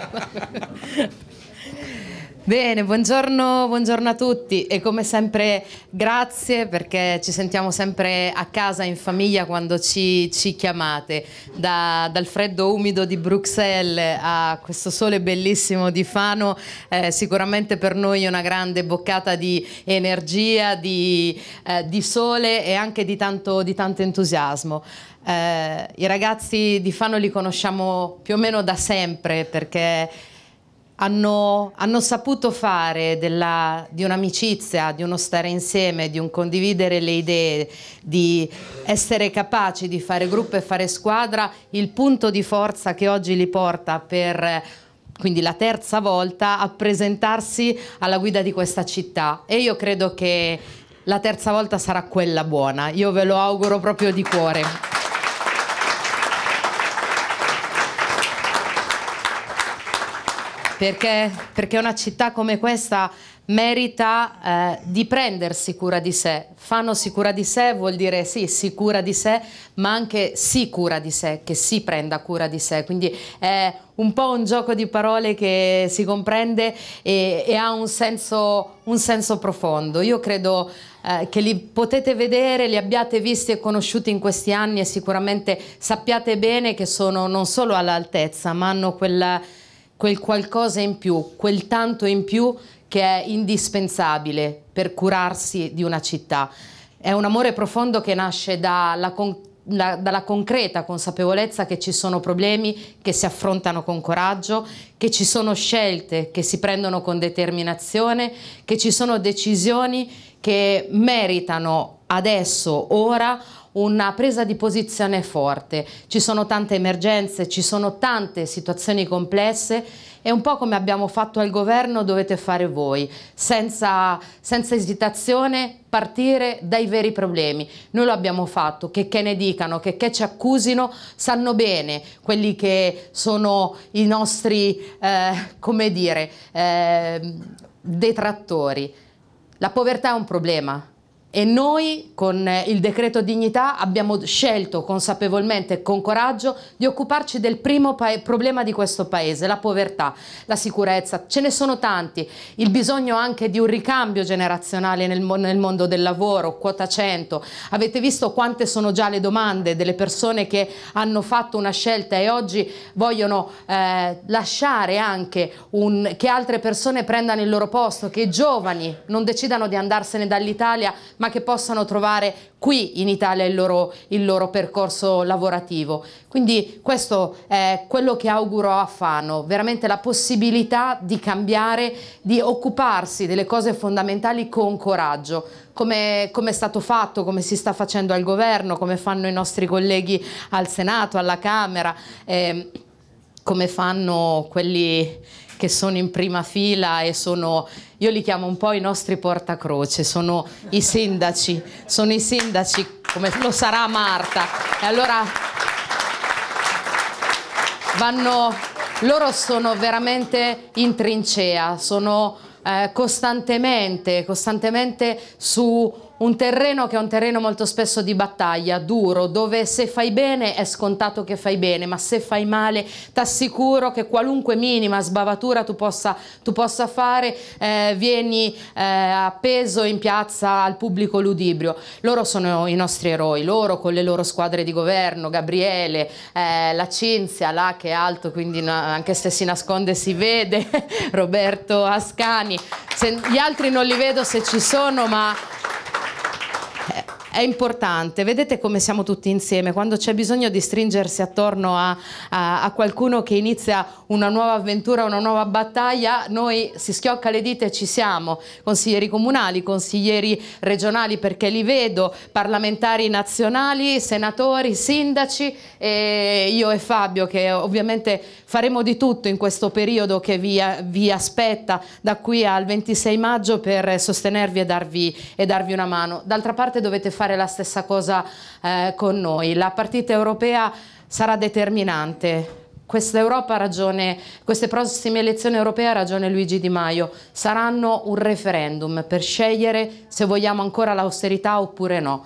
Bene, buongiorno, buongiorno, a tutti e come sempre grazie perché ci sentiamo sempre a casa in famiglia quando ci, ci chiamate. Da, dal freddo umido di Bruxelles a questo sole bellissimo di Fano, eh, sicuramente per noi è una grande boccata di energia, di, eh, di sole e anche di tanto, di tanto entusiasmo. Eh, I ragazzi di Fano li conosciamo più o meno da sempre perché hanno, hanno saputo fare della, di un'amicizia, di uno stare insieme, di un condividere le idee, di essere capaci di fare gruppo e fare squadra, il punto di forza che oggi li porta per quindi la terza volta a presentarsi alla guida di questa città e io credo che la terza volta sarà quella buona, io ve lo auguro proprio di cuore. perché, perché una città come questa merita eh, di prendersi cura di sé. Fanno sicura di sé vuol dire sì, sicura di sé, ma anche si cura di sé, che si prenda cura di sé. Quindi è un po' un gioco di parole che si comprende e, e ha un senso, un senso, profondo. Io credo eh, che li potete vedere, li abbiate visti e conosciuti in questi anni e sicuramente sappiate bene che sono non solo all'altezza, ma hanno quella quel qualcosa in più, quel tanto in più che è indispensabile per curarsi di una città. È un amore profondo che nasce dalla, con, la, dalla concreta consapevolezza che ci sono problemi che si affrontano con coraggio, che ci sono scelte che si prendono con determinazione, che ci sono decisioni che meritano adesso, ora, una presa di posizione forte. Ci sono tante emergenze, ci sono tante situazioni complesse e un po' come abbiamo fatto al governo, dovete fare voi, senza, senza, esitazione partire dai veri problemi. Noi lo abbiamo fatto, che che ne dicano, che che ci accusino, sanno bene quelli che sono i nostri, eh, come dire, eh, detrattori. La povertà è un problema, e noi con eh, il decreto dignità abbiamo scelto consapevolmente e con coraggio di occuparci del primo problema di questo paese, la povertà, la sicurezza. Ce ne sono tanti, il bisogno anche di un ricambio generazionale nel, nel mondo del lavoro, quota 100. Avete visto quante sono già le domande delle persone che hanno fatto una scelta e oggi vogliono eh, lasciare anche un, che altre persone prendano il loro posto, che i giovani non decidano di andarsene dall'Italia ma che possano trovare qui in Italia il loro, il loro percorso lavorativo. Quindi questo è quello che auguro a Fano, veramente la possibilità di cambiare, di occuparsi delle cose fondamentali con coraggio, come, come, è stato fatto, come si sta facendo al governo, come fanno i nostri colleghi al Senato, alla Camera, eh, come fanno quelli che sono in prima fila e sono, io li chiamo un po' i nostri portacroce, sono i sindaci, sono i sindaci come lo sarà Marta. E allora vanno, loro sono veramente in trincea, sono eh, costantemente, costantemente su un terreno che è un terreno molto spesso di battaglia, duro, dove se fai bene è scontato che fai bene, ma se fai male t'assicuro che qualunque minima sbavatura tu possa, tu possa fare eh, vieni eh, appeso in piazza al pubblico ludibrio. Loro sono i nostri eroi, loro con le loro squadre di governo, Gabriele, eh, la Cinzia là che è alto quindi anche se si nasconde si vede, Roberto Ascani, se, gli altri non li vedo se ci sono ma Yeah. è importante. Vedete come siamo tutti insieme, quando c'è bisogno di stringersi attorno a, a, a qualcuno che inizia una nuova avventura, una nuova battaglia, noi si schiocca le dita e ci siamo. Consiglieri comunali, consiglieri regionali perché li vedo, parlamentari nazionali, senatori, sindaci, e io e Fabio che ovviamente faremo di tutto in questo periodo che vi, vi aspetta da qui al 26 maggio per sostenervi e darvi, e darvi una mano. D'altra parte dovete fare fare la stessa cosa eh, con noi. La partita europea sarà determinante. Ragione, queste prossime elezioni europee ha ragione Luigi Di Maio, saranno un referendum per scegliere se vogliamo ancora l'austerità oppure no.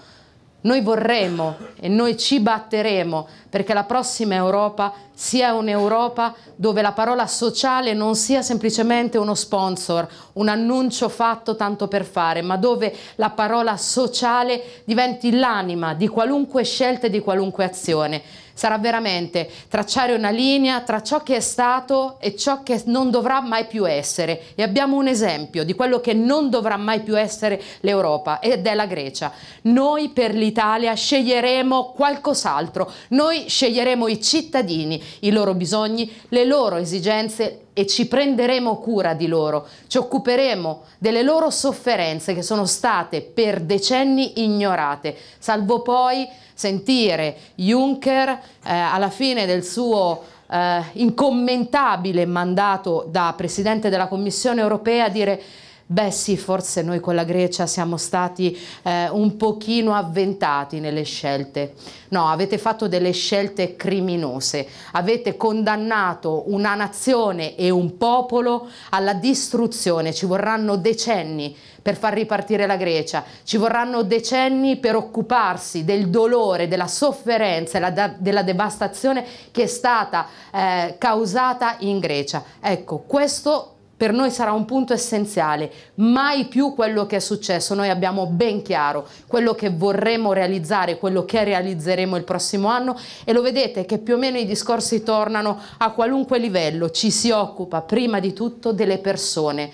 Noi vorremmo e noi ci batteremo perché la prossima Europa sia un'Europa dove la parola sociale non sia semplicemente uno sponsor, un annuncio fatto tanto per fare, ma dove la parola sociale diventi l'anima di qualunque scelta e di qualunque azione sarà veramente tracciare una linea tra ciò che è stato e ciò che non dovrà mai più essere. E abbiamo un esempio di quello che non dovrà mai più essere l'Europa ed è la Grecia. Noi per l'Italia sceglieremo qualcos'altro, noi sceglieremo i cittadini, i loro bisogni, le loro esigenze, e ci prenderemo cura di loro, ci occuperemo delle loro sofferenze che sono state per decenni ignorate, salvo poi sentire Juncker eh, alla fine del suo eh, incommentabile mandato da Presidente della Commissione europea dire beh sì, forse noi con la Grecia siamo stati eh, un pochino avventati nelle scelte. No, avete fatto delle scelte criminose, avete condannato una nazione e un popolo alla distruzione, ci vorranno decenni per far ripartire la Grecia, ci vorranno decenni per occuparsi del dolore, della sofferenza e della devastazione che è stata eh, causata in Grecia. Ecco, questo per noi sarà un punto essenziale, mai più quello che è successo, noi abbiamo ben chiaro quello che vorremmo realizzare, quello che realizzeremo il prossimo anno e lo vedete che più o meno i discorsi tornano a qualunque livello, ci si occupa prima di tutto delle persone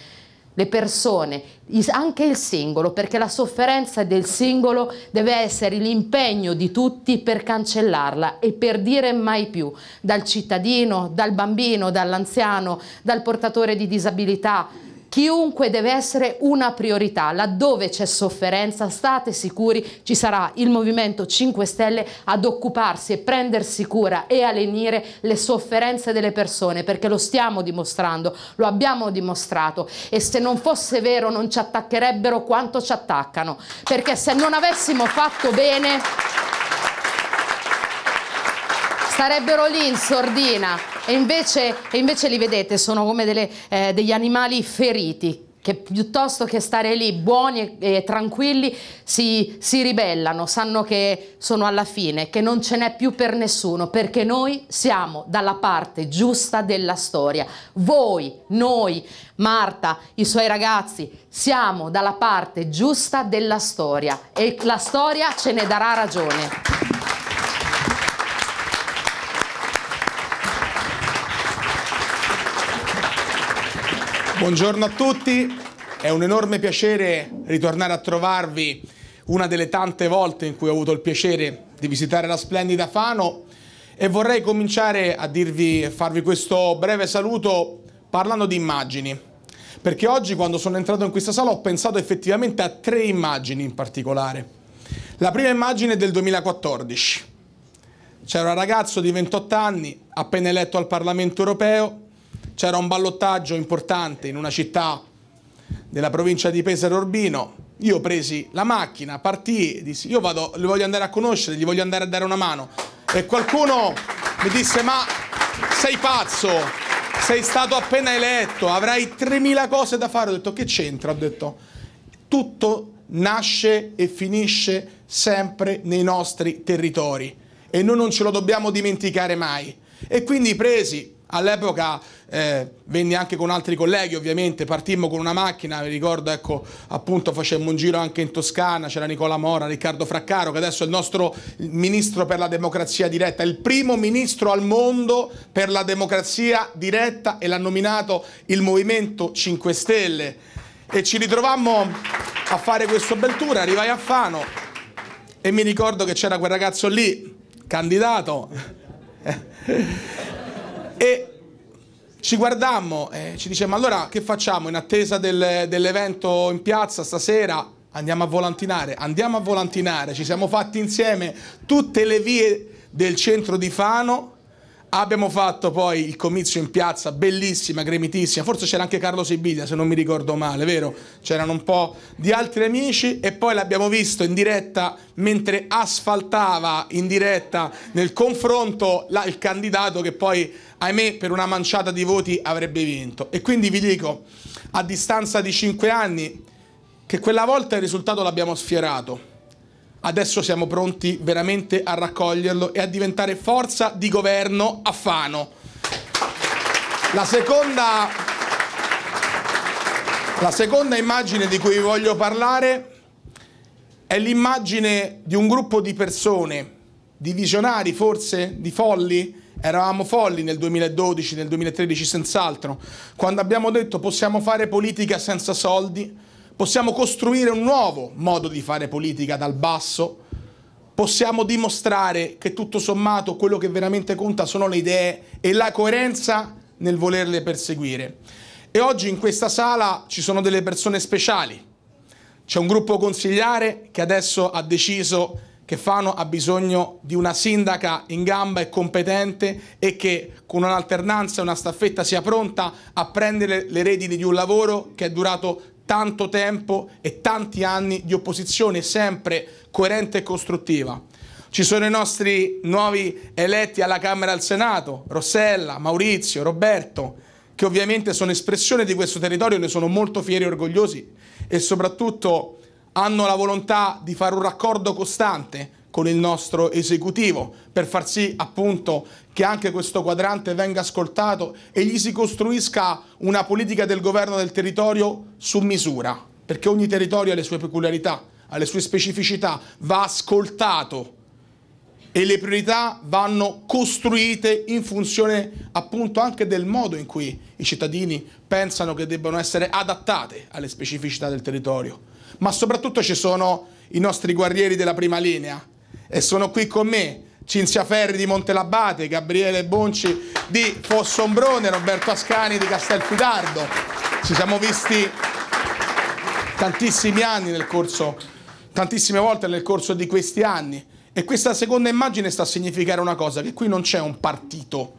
le persone, anche il singolo, perché la sofferenza del singolo deve essere l'impegno di tutti per cancellarla e per dire mai più, dal cittadino, dal bambino, dall'anziano, dal portatore di disabilità, chiunque deve essere una priorità. Laddove c'è sofferenza, state sicuri, ci sarà il Movimento 5 Stelle ad occuparsi e prendersi cura e alenire le sofferenze delle persone, perché lo stiamo dimostrando, lo abbiamo dimostrato e se non fosse vero non ci attaccherebbero quanto ci attaccano, perché se non avessimo fatto bene sarebbero lì in sordina e invece, e invece li vedete, sono come delle, eh, degli animali feriti che piuttosto che stare lì buoni e, e tranquilli si, si, ribellano, sanno che sono alla fine, che non ce n'è più per nessuno, perché noi siamo dalla parte giusta della storia. Voi, noi, Marta, i suoi ragazzi, siamo dalla parte giusta della storia e la storia ce ne darà ragione. Buongiorno a tutti, è un enorme piacere ritornare a trovarvi una delle tante volte in cui ho avuto il piacere di visitare la splendida Fano e vorrei cominciare a dirvi, a farvi questo breve saluto parlando di immagini, perché oggi quando sono entrato in questa sala ho pensato effettivamente a tre immagini in particolare. La prima immagine è del 2014, c'era un ragazzo di 28 anni appena eletto al Parlamento europeo c'era un ballottaggio importante in una città della provincia di Pesaro Urbino, io presi la macchina, partì, e dissi io vado, li voglio andare a conoscere, gli voglio andare a dare una mano e qualcuno mi disse ma sei pazzo, sei stato appena eletto, avrai 3.000 cose da fare, ho detto che c'entra, ho detto tutto nasce e finisce sempre nei nostri territori e noi non ce lo dobbiamo dimenticare mai e quindi presi All'epoca eh, venne anche con altri colleghi ovviamente, partimmo con una macchina, mi ricordo ecco appunto facemmo un giro anche in Toscana, c'era Nicola Mora, Riccardo Fraccaro che adesso è il nostro ministro per la democrazia diretta, il primo ministro al mondo per la democrazia diretta e l'ha nominato il Movimento 5 Stelle e ci ritrovammo a fare questo bel tour, arrivai a Fano e mi ricordo che c'era quel ragazzo lì, candidato. E ci guardammo e ci dicevamo allora che facciamo in attesa del, dell'evento in piazza stasera? Andiamo a volantinare, andiamo a volantinare, ci siamo fatti insieme tutte le vie del centro di Fano Abbiamo fatto poi il comizio in piazza, bellissima, gremitissima, forse c'era anche Carlo Sibiglia se non mi ricordo male, vero? C'erano un po' di altri amici e poi l'abbiamo visto in diretta mentre asfaltava in diretta nel confronto la, il candidato che poi, ahimè, per una manciata di voti avrebbe vinto. E quindi vi dico, a distanza di 5 anni, che quella volta il risultato l'abbiamo sfierato Adesso siamo pronti veramente a raccoglierlo e a diventare forza di governo a Fano. La seconda, la seconda immagine di cui vi voglio parlare è l'immagine di un gruppo di persone, di visionari forse, di folli, Eravamo folli nel 2012, nel 2013 senz'altro, quando abbiamo detto possiamo fare politica senza soldi, possiamo costruire un nuovo modo di fare politica dal basso, possiamo dimostrare che tutto sommato quello che veramente conta sono le idee e la coerenza nel volerle perseguire. E oggi in questa sala ci sono delle persone speciali. C'è un gruppo consigliare che adesso ha deciso che Fano ha bisogno di una sindaca in gamba e competente e che con un'alternanza e una staffetta sia pronta a prendere le redini di un lavoro che è durato tanto tempo e tanti anni di opposizione sempre coerente e costruttiva. Ci sono i nostri nuovi eletti alla Camera e al Senato, Rossella, Maurizio, Roberto, che ovviamente sono espressione di questo territorio, ne sono molto fieri e orgogliosi e soprattutto hanno la volontà di fare un raccordo costante con il nostro esecutivo per far sì appunto che anche questo quadrante venga ascoltato e gli si costruisca una politica del governo del territorio su misura, perché ogni territorio ha le sue peculiarità, ha le sue specificità, va ascoltato e le priorità vanno costruite in funzione appunto anche del modo in cui i cittadini pensano che debbano essere adattate alle specificità del territorio. Ma soprattutto ci sono i nostri guerrieri della prima linea, e sono qui con me Cinzia Ferri di Montelabate, Gabriele Bonci di Fossombrone, Roberto Ascani di Castelfidardo. Ci siamo visti tantissimi anni nel corso, tantissime volte nel corso di questi anni. E questa seconda immagine sta a significare una cosa, che qui non c'è un partito,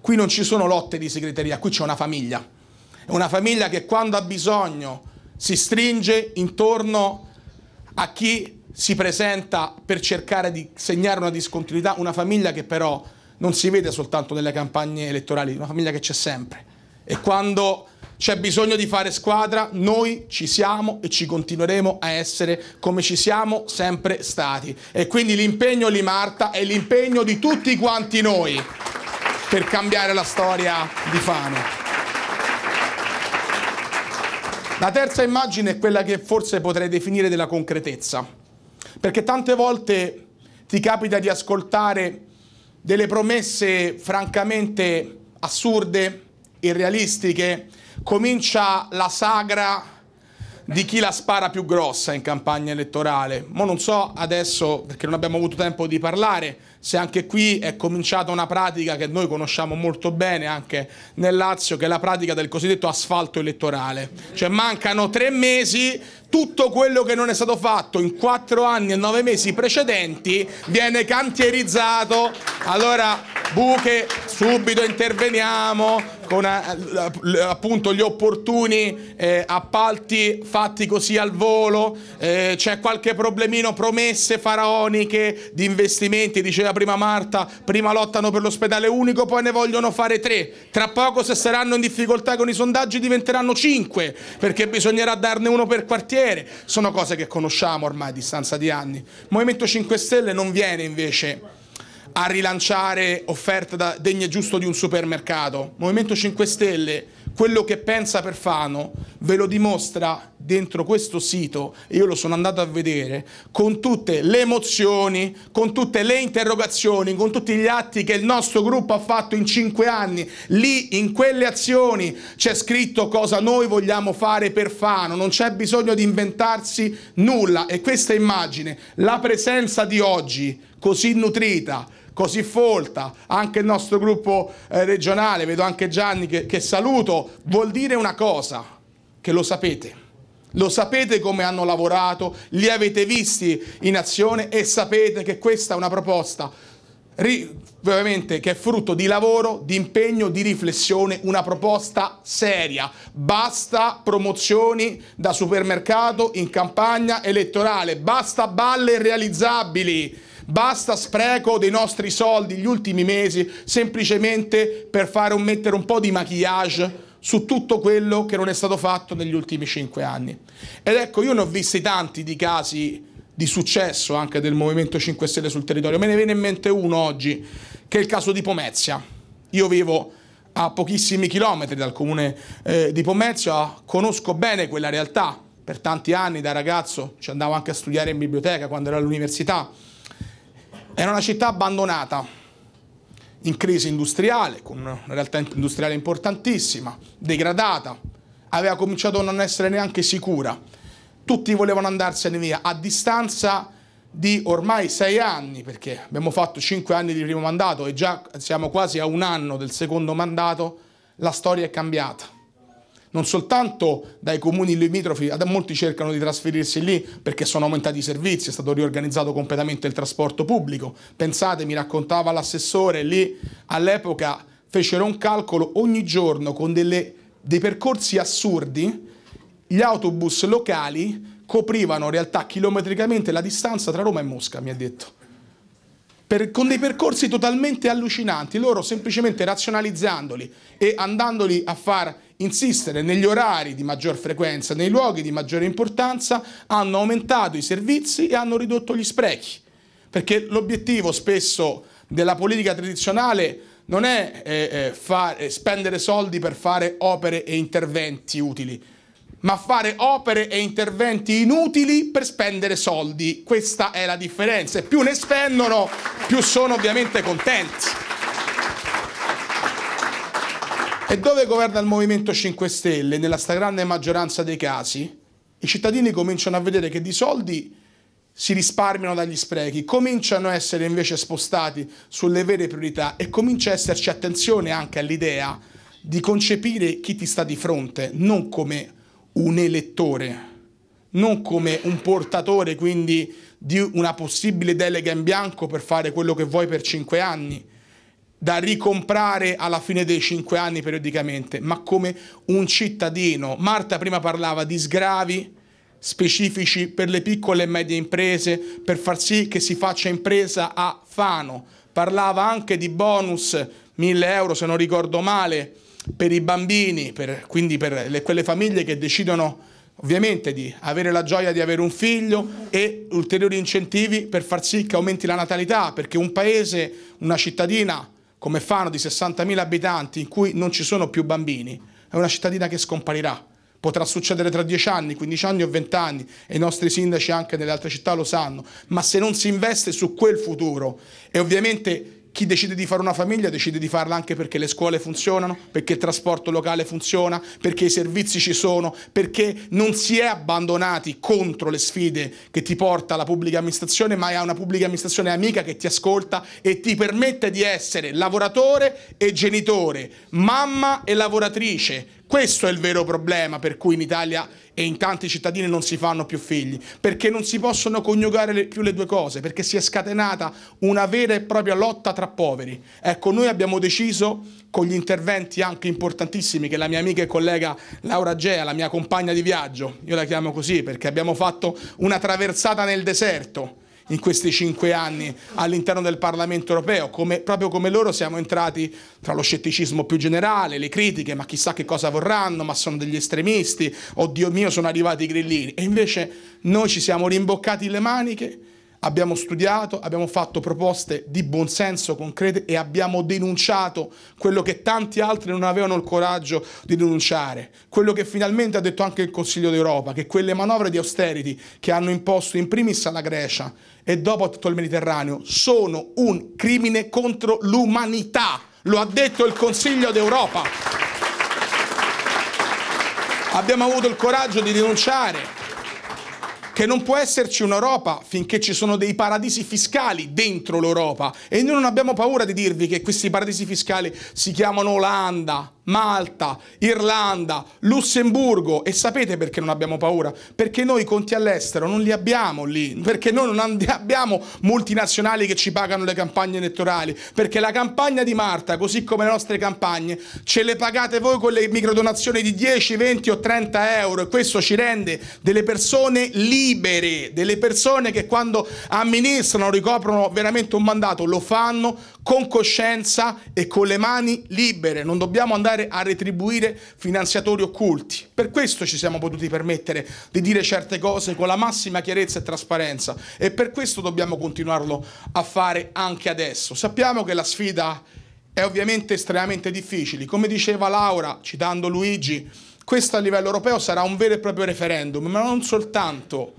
qui non ci sono lotte di segreteria, qui c'è una famiglia. È una famiglia che quando ha bisogno si stringe intorno a chi si presenta per cercare di segnare una discontinuità, una famiglia che però non si vede soltanto nelle campagne elettorali, una famiglia che c'è sempre. E quando c'è bisogno di fare squadra, noi ci siamo e ci continueremo a essere come ci siamo sempre stati. E quindi l'impegno di Marta è l'impegno di tutti quanti noi per cambiare la storia di Fano. La terza immagine è quella che forse potrei definire della concretezza. Perché tante volte ti capita di ascoltare delle promesse francamente assurde, irrealistiche. Comincia la sagra di chi la spara più grossa in campagna elettorale. Ma non so adesso, perché non abbiamo avuto tempo di parlare, se anche qui è cominciata una pratica che noi conosciamo molto bene anche nel Lazio, che è la pratica del cosiddetto asfalto elettorale. Cioè mancano tre mesi, tutto quello che non è stato fatto in quattro anni e nove mesi precedenti viene cantierizzato. Allora, buche, subito interveniamo con eh, appunto gli opportuni eh, appalti fatti così al volo, eh, c'è qualche problemino promesse faraoniche di investimenti, diceva la prima Marta, prima lottano per l'ospedale unico, poi ne vogliono fare tre. Tra poco se saranno in difficoltà con i sondaggi diventeranno cinque, perché bisognerà darne uno per quartiere. Sono cose che conosciamo ormai a distanza di anni. Il Movimento 5 Stelle non viene invece a rilanciare offerte degne e giusto di un supermercato. Il Movimento 5 Stelle quello che pensa Perfano ve lo dimostra dentro questo sito, io lo sono andato a vedere, con tutte le emozioni, con tutte le interrogazioni, con tutti gli atti che il nostro gruppo ha fatto in cinque anni. Lì, in quelle azioni, c'è scritto cosa noi vogliamo fare per Fano, non c'è bisogno di inventarsi nulla. E questa immagine, la presenza di oggi, così nutrita, così folta, anche il nostro gruppo eh, regionale, vedo anche Gianni che, che saluto, vuol dire una cosa, che lo sapete. Lo sapete come hanno lavorato, li avete visti in azione e sapete che questa è una proposta ovviamente, che è frutto di lavoro, di impegno, di riflessione, una proposta seria. Basta promozioni da supermercato in campagna elettorale, basta balle irrealizzabili Basta spreco dei nostri soldi gli ultimi mesi semplicemente per fare un, mettere un po' di maquillage su tutto quello che non è stato fatto negli ultimi cinque anni. Ed ecco, io ne ho visti tanti di casi di successo anche del Movimento 5 Stelle sul territorio. Me ne viene in mente uno oggi, che è il caso di Pomezia. Io vivo a pochissimi chilometri dal comune eh, di Pomezia, conosco bene quella realtà. Per tanti anni da ragazzo ci andavo anche a studiare in biblioteca quando ero all'università. Era una città abbandonata, in crisi industriale, con una realtà industriale importantissima, degradata, aveva cominciato a non essere neanche sicura. Tutti volevano andarsene via a distanza di ormai sei anni, perché abbiamo fatto cinque anni di primo mandato e già siamo quasi a un anno del secondo mandato, la storia è cambiata non soltanto dai comuni limitrofi, molti cercano di trasferirsi lì perché sono aumentati i servizi, è stato riorganizzato completamente il trasporto pubblico. Pensate, mi raccontava l'assessore lì all'epoca fecero un calcolo ogni giorno con delle, dei percorsi assurdi, gli autobus locali coprivano in realtà chilometricamente la distanza tra Roma e Mosca, mi ha detto. Per, con dei percorsi totalmente allucinanti, loro semplicemente razionalizzandoli e andandoli a far insistere negli orari di maggior frequenza, nei luoghi di maggiore importanza, hanno aumentato i servizi e hanno ridotto gli sprechi. Perché l'obiettivo spesso della politica tradizionale non è eh, eh fare, eh, spendere soldi per fare opere e interventi utili, ma fare opere e interventi inutili per spendere soldi. Questa è la differenza e più ne spendono, più sono ovviamente contenti. E dove governa il Movimento 5 Stelle, nella stragrande maggioranza dei casi, i cittadini cominciano a vedere che di soldi si risparmiano dagli sprechi, cominciano a essere invece spostati sulle vere priorità e comincia a esserci attenzione anche all'idea di concepire chi ti sta di fronte non come un elettore, non come un portatore quindi di una possibile delega in bianco per fare quello che vuoi per cinque anni, da ricomprare alla fine dei cinque anni periodicamente, ma come un cittadino. Marta prima parlava di sgravi specifici per le piccole e medie imprese, per far sì che si faccia impresa a Fano. Parlava anche di bonus, 1000 euro se non ricordo male, per i bambini, per, quindi per le, quelle famiglie che decidono ovviamente di avere la gioia di avere un figlio e ulteriori incentivi per far sì che aumenti la natalità, perché un paese, una cittadina, come Fano di 60.000 abitanti in cui non ci sono più bambini, è una cittadina che scomparirà. Potrà succedere tra 10 anni, 15 anni o 20 anni e i nostri sindaci anche nelle altre città lo sanno, ma se non si investe su quel futuro e ovviamente chi decide di fare una famiglia decide di farla anche perché le scuole funzionano, perché il trasporto locale funziona, perché i servizi ci sono, perché non si è abbandonati contro le sfide che ti porta la pubblica amministrazione, ma è una pubblica amministrazione amica che ti ascolta e ti permette di essere lavoratore e genitore, mamma e lavoratrice, questo è il vero problema per cui in Italia e in tanti cittadini non si fanno più figli, perché non si possono coniugare le, più le due cose, perché si è scatenata una vera e propria lotta tra poveri. Ecco, noi abbiamo deciso con gli interventi anche importantissimi che la mia amica e collega Laura Gea, la mia compagna di viaggio, io la chiamo così perché abbiamo fatto una traversata nel deserto, in questi cinque anni all'interno del Parlamento europeo, come, proprio come loro siamo entrati tra lo scetticismo più generale, le critiche, ma chissà che cosa vorranno, ma sono degli estremisti, oddio mio sono arrivati i grillini, e invece noi ci siamo rimboccati le maniche abbiamo studiato, abbiamo fatto proposte di buonsenso concrete e abbiamo denunciato quello che tanti altri non avevano il coraggio di denunciare, quello che finalmente ha detto anche il Consiglio d'Europa, che quelle manovre di austerity che hanno imposto in primis alla Grecia e dopo a tutto il Mediterraneo sono un crimine contro l'umanità, lo ha detto il Consiglio d'Europa. Abbiamo avuto il coraggio di denunciare che non può esserci un'Europa finché ci sono dei paradisi fiscali dentro l'Europa e noi non abbiamo paura di dirvi che questi paradisi fiscali si chiamano Olanda, Malta, Irlanda, Lussemburgo e sapete perché non abbiamo paura? Perché noi i conti all'estero non li abbiamo lì, perché noi non abbiamo multinazionali che ci pagano le campagne elettorali, perché la campagna di Marta, così come le nostre campagne, ce le pagate voi con le microdonazioni di 10, 20 o 30 euro e questo ci rende delle persone libere, delle persone che quando amministrano, ricoprono veramente un mandato, lo fanno con coscienza e con le mani libere, non dobbiamo andare a retribuire finanziatori occulti. Per questo ci siamo potuti permettere di dire certe cose con la massima chiarezza e trasparenza e per questo dobbiamo continuarlo a fare anche adesso. Sappiamo che la sfida è ovviamente estremamente difficile, come diceva Laura citando Luigi, questo a livello europeo sarà un vero e proprio referendum, ma non soltanto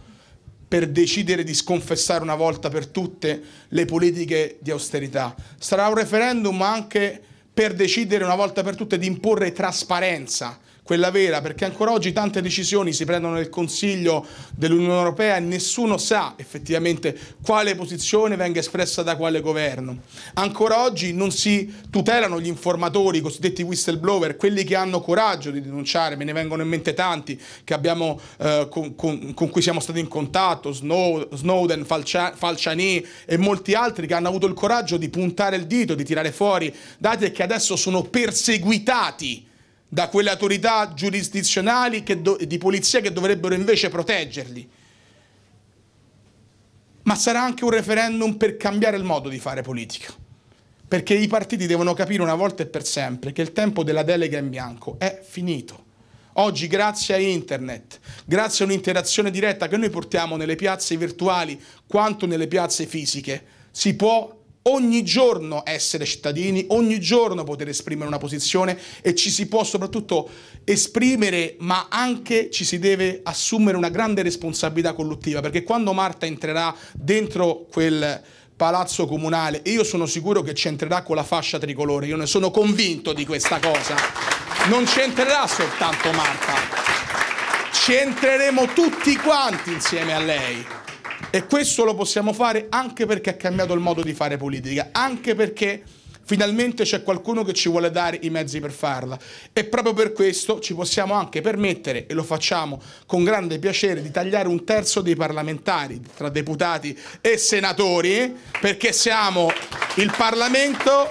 per decidere di sconfessare una volta per tutte le politiche di austerità. Sarà un referendum anche per decidere una volta per tutte di imporre trasparenza quella vera, perché ancora oggi tante decisioni si prendono nel Consiglio dell'Unione Europea e nessuno sa effettivamente quale posizione venga espressa da quale governo. Ancora oggi non si tutelano gli informatori, i cosiddetti whistleblower, quelli che hanno coraggio di denunciare, me ne vengono in mente tanti abbiamo, eh, con, con, con, cui siamo stati in contatto, Snow, Snowden, Falcia, Falciani e molti altri che hanno avuto il coraggio di puntare il dito, di tirare fuori dati e che adesso sono perseguitati da quelle autorità giurisdizionali do, di polizia che dovrebbero invece proteggerli. Ma sarà anche un referendum per cambiare il modo di fare politica. Perché i partiti devono capire una volta e per sempre che il tempo della delega in bianco è finito. Oggi grazie a internet, grazie a un'interazione diretta che noi portiamo nelle piazze virtuali quanto nelle piazze fisiche, si può ogni giorno essere cittadini, ogni giorno poter esprimere una posizione e ci si può soprattutto esprimere, ma anche ci si deve assumere una grande responsabilità collettiva, perché quando Marta entrerà dentro quel palazzo comunale, e io sono sicuro che ci entrerà con la fascia tricolore, io ne sono convinto di questa cosa, non ci entrerà soltanto Marta, ci entreremo tutti quanti insieme a lei. E questo lo possiamo fare anche perché ha cambiato il modo di fare politica, anche perché finalmente c'è qualcuno che ci vuole dare i mezzi per farla e proprio per questo ci possiamo anche permettere e lo facciamo con grande piacere di tagliare un terzo dei parlamentari tra deputati e senatori perché siamo il Parlamento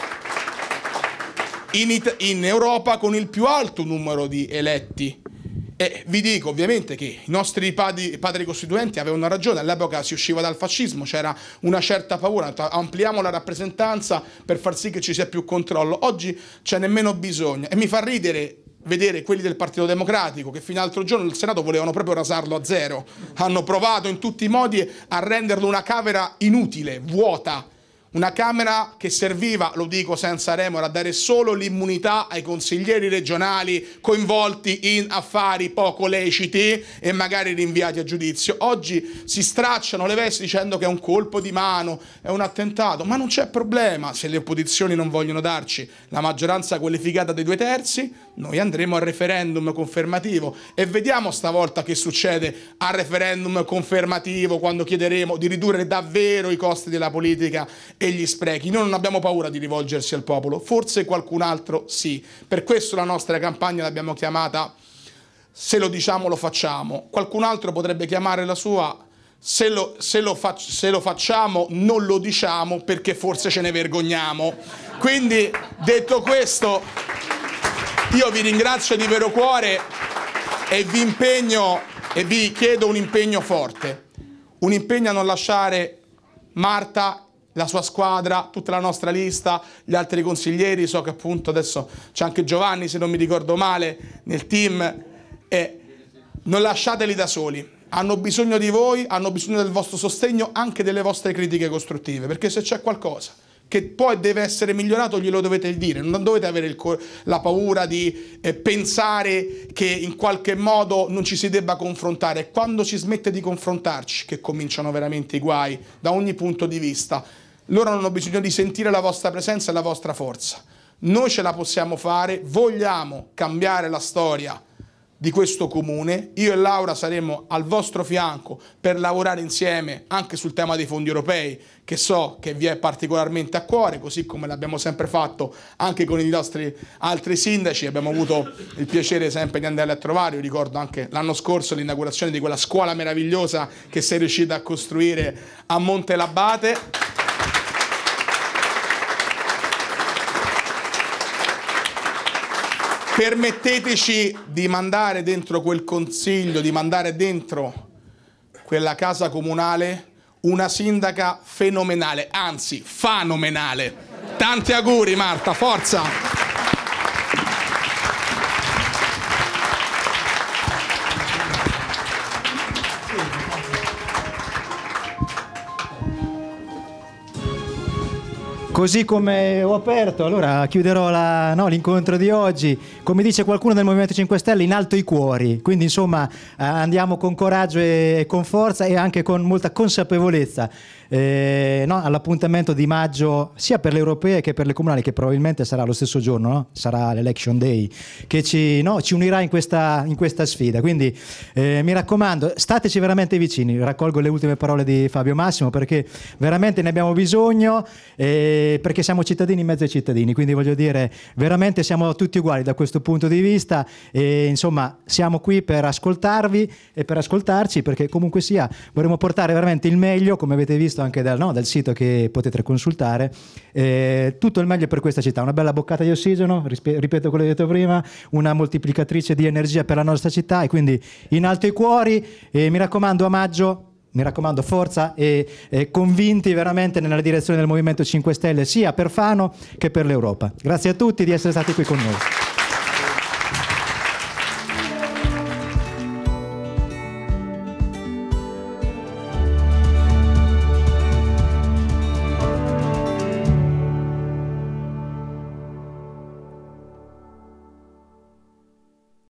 in, It in Europa con il più alto numero di eletti e vi dico ovviamente che i nostri padri, padri costituenti avevano ragione, all'epoca si usciva dal fascismo, c'era una certa paura, ampliamo la rappresentanza per far sì che ci sia più controllo. Oggi c'è nemmeno bisogno e mi fa ridere vedere quelli del Partito Democratico che fino all'altro giorno il Senato volevano proprio rasarlo a zero, hanno provato in tutti i modi a renderlo una camera inutile, vuota, una Camera che serviva, lo dico senza remora, a dare solo l'immunità ai consiglieri regionali coinvolti in affari poco leciti e magari rinviati a giudizio. Oggi si stracciano le vesti dicendo che è un colpo di mano, è un attentato, ma non c'è problema se le opposizioni non vogliono darci la maggioranza qualificata dei due terzi, noi andremo al referendum confermativo e vediamo stavolta che succede al referendum confermativo quando chiederemo di ridurre davvero i costi della politica e gli sprechi. Noi non abbiamo paura di rivolgersi al popolo, forse qualcun altro sì. Per questo la nostra campagna l'abbiamo chiamata Se lo diciamo lo facciamo. Qualcun altro potrebbe chiamare la sua se lo, se, lo fac, se lo, facciamo non lo diciamo perché forse ce ne vergogniamo. Quindi detto questo, io vi ringrazio di vero cuore e vi impegno e vi chiedo un impegno forte, un impegno a non lasciare Marta la sua squadra, tutta la nostra lista, gli altri consiglieri, so che appunto adesso c'è anche Giovanni se non mi ricordo male nel team e non lasciateli da soli. Hanno bisogno di voi, hanno bisogno del vostro sostegno, anche delle vostre critiche costruttive, perché se c'è qualcosa che poi deve essere migliorato, glielo dovete dire, non dovete avere la paura di eh, pensare che in qualche modo non ci si debba confrontare, è quando si smette di confrontarci che cominciano veramente i guai da ogni punto di vista loro hanno bisogno di sentire la vostra presenza e la vostra forza. Noi ce la possiamo fare, vogliamo cambiare la storia di questo comune. Io e Laura saremo al vostro fianco per lavorare insieme anche sul tema dei fondi europei, che so che vi è particolarmente a cuore, così come l'abbiamo sempre fatto anche con i nostri altri sindaci. Abbiamo avuto il piacere sempre di andarli a trovare. Io ricordo anche l'anno scorso l'inaugurazione di quella scuola meravigliosa che sei riuscita a costruire a Monte Labate. Permetteteci di mandare dentro quel consiglio, di mandare dentro quella casa comunale una sindaca fenomenale, anzi fenomenale. Tanti auguri Marta, forza! Così come ho aperto, allora chiuderò la, no, l'incontro di oggi come dice qualcuno del Movimento 5 Stelle, in alto i cuori. Quindi insomma eh, andiamo con coraggio e con forza e anche con molta consapevolezza eh, no, all'appuntamento di maggio sia per le europee che per le comunali, che probabilmente sarà lo stesso giorno, no? sarà l'election day, che ci, no, ci unirà in questa, in questa, sfida. Quindi eh, mi raccomando, stateci veramente vicini. Raccolgo le ultime parole di Fabio Massimo perché veramente ne abbiamo bisogno, eh, perché siamo cittadini in mezzo ai cittadini. Quindi voglio dire, veramente siamo tutti uguali da questo questo punto di vista e insomma siamo qui per ascoltarvi e per ascoltarci perché comunque sia vorremmo portare veramente il meglio come avete visto anche dal, no, dal sito che potete consultare eh, tutto il meglio per questa città una bella boccata di ossigeno ripeto quello che ho detto prima una moltiplicatrice di energia per la nostra città e quindi in alto i cuori e mi raccomando a maggio mi raccomando, forza e, e, convinti veramente nella direzione del Movimento 5 Stelle, sia per Fano che per l'Europa. Grazie a tutti di essere stati qui con noi.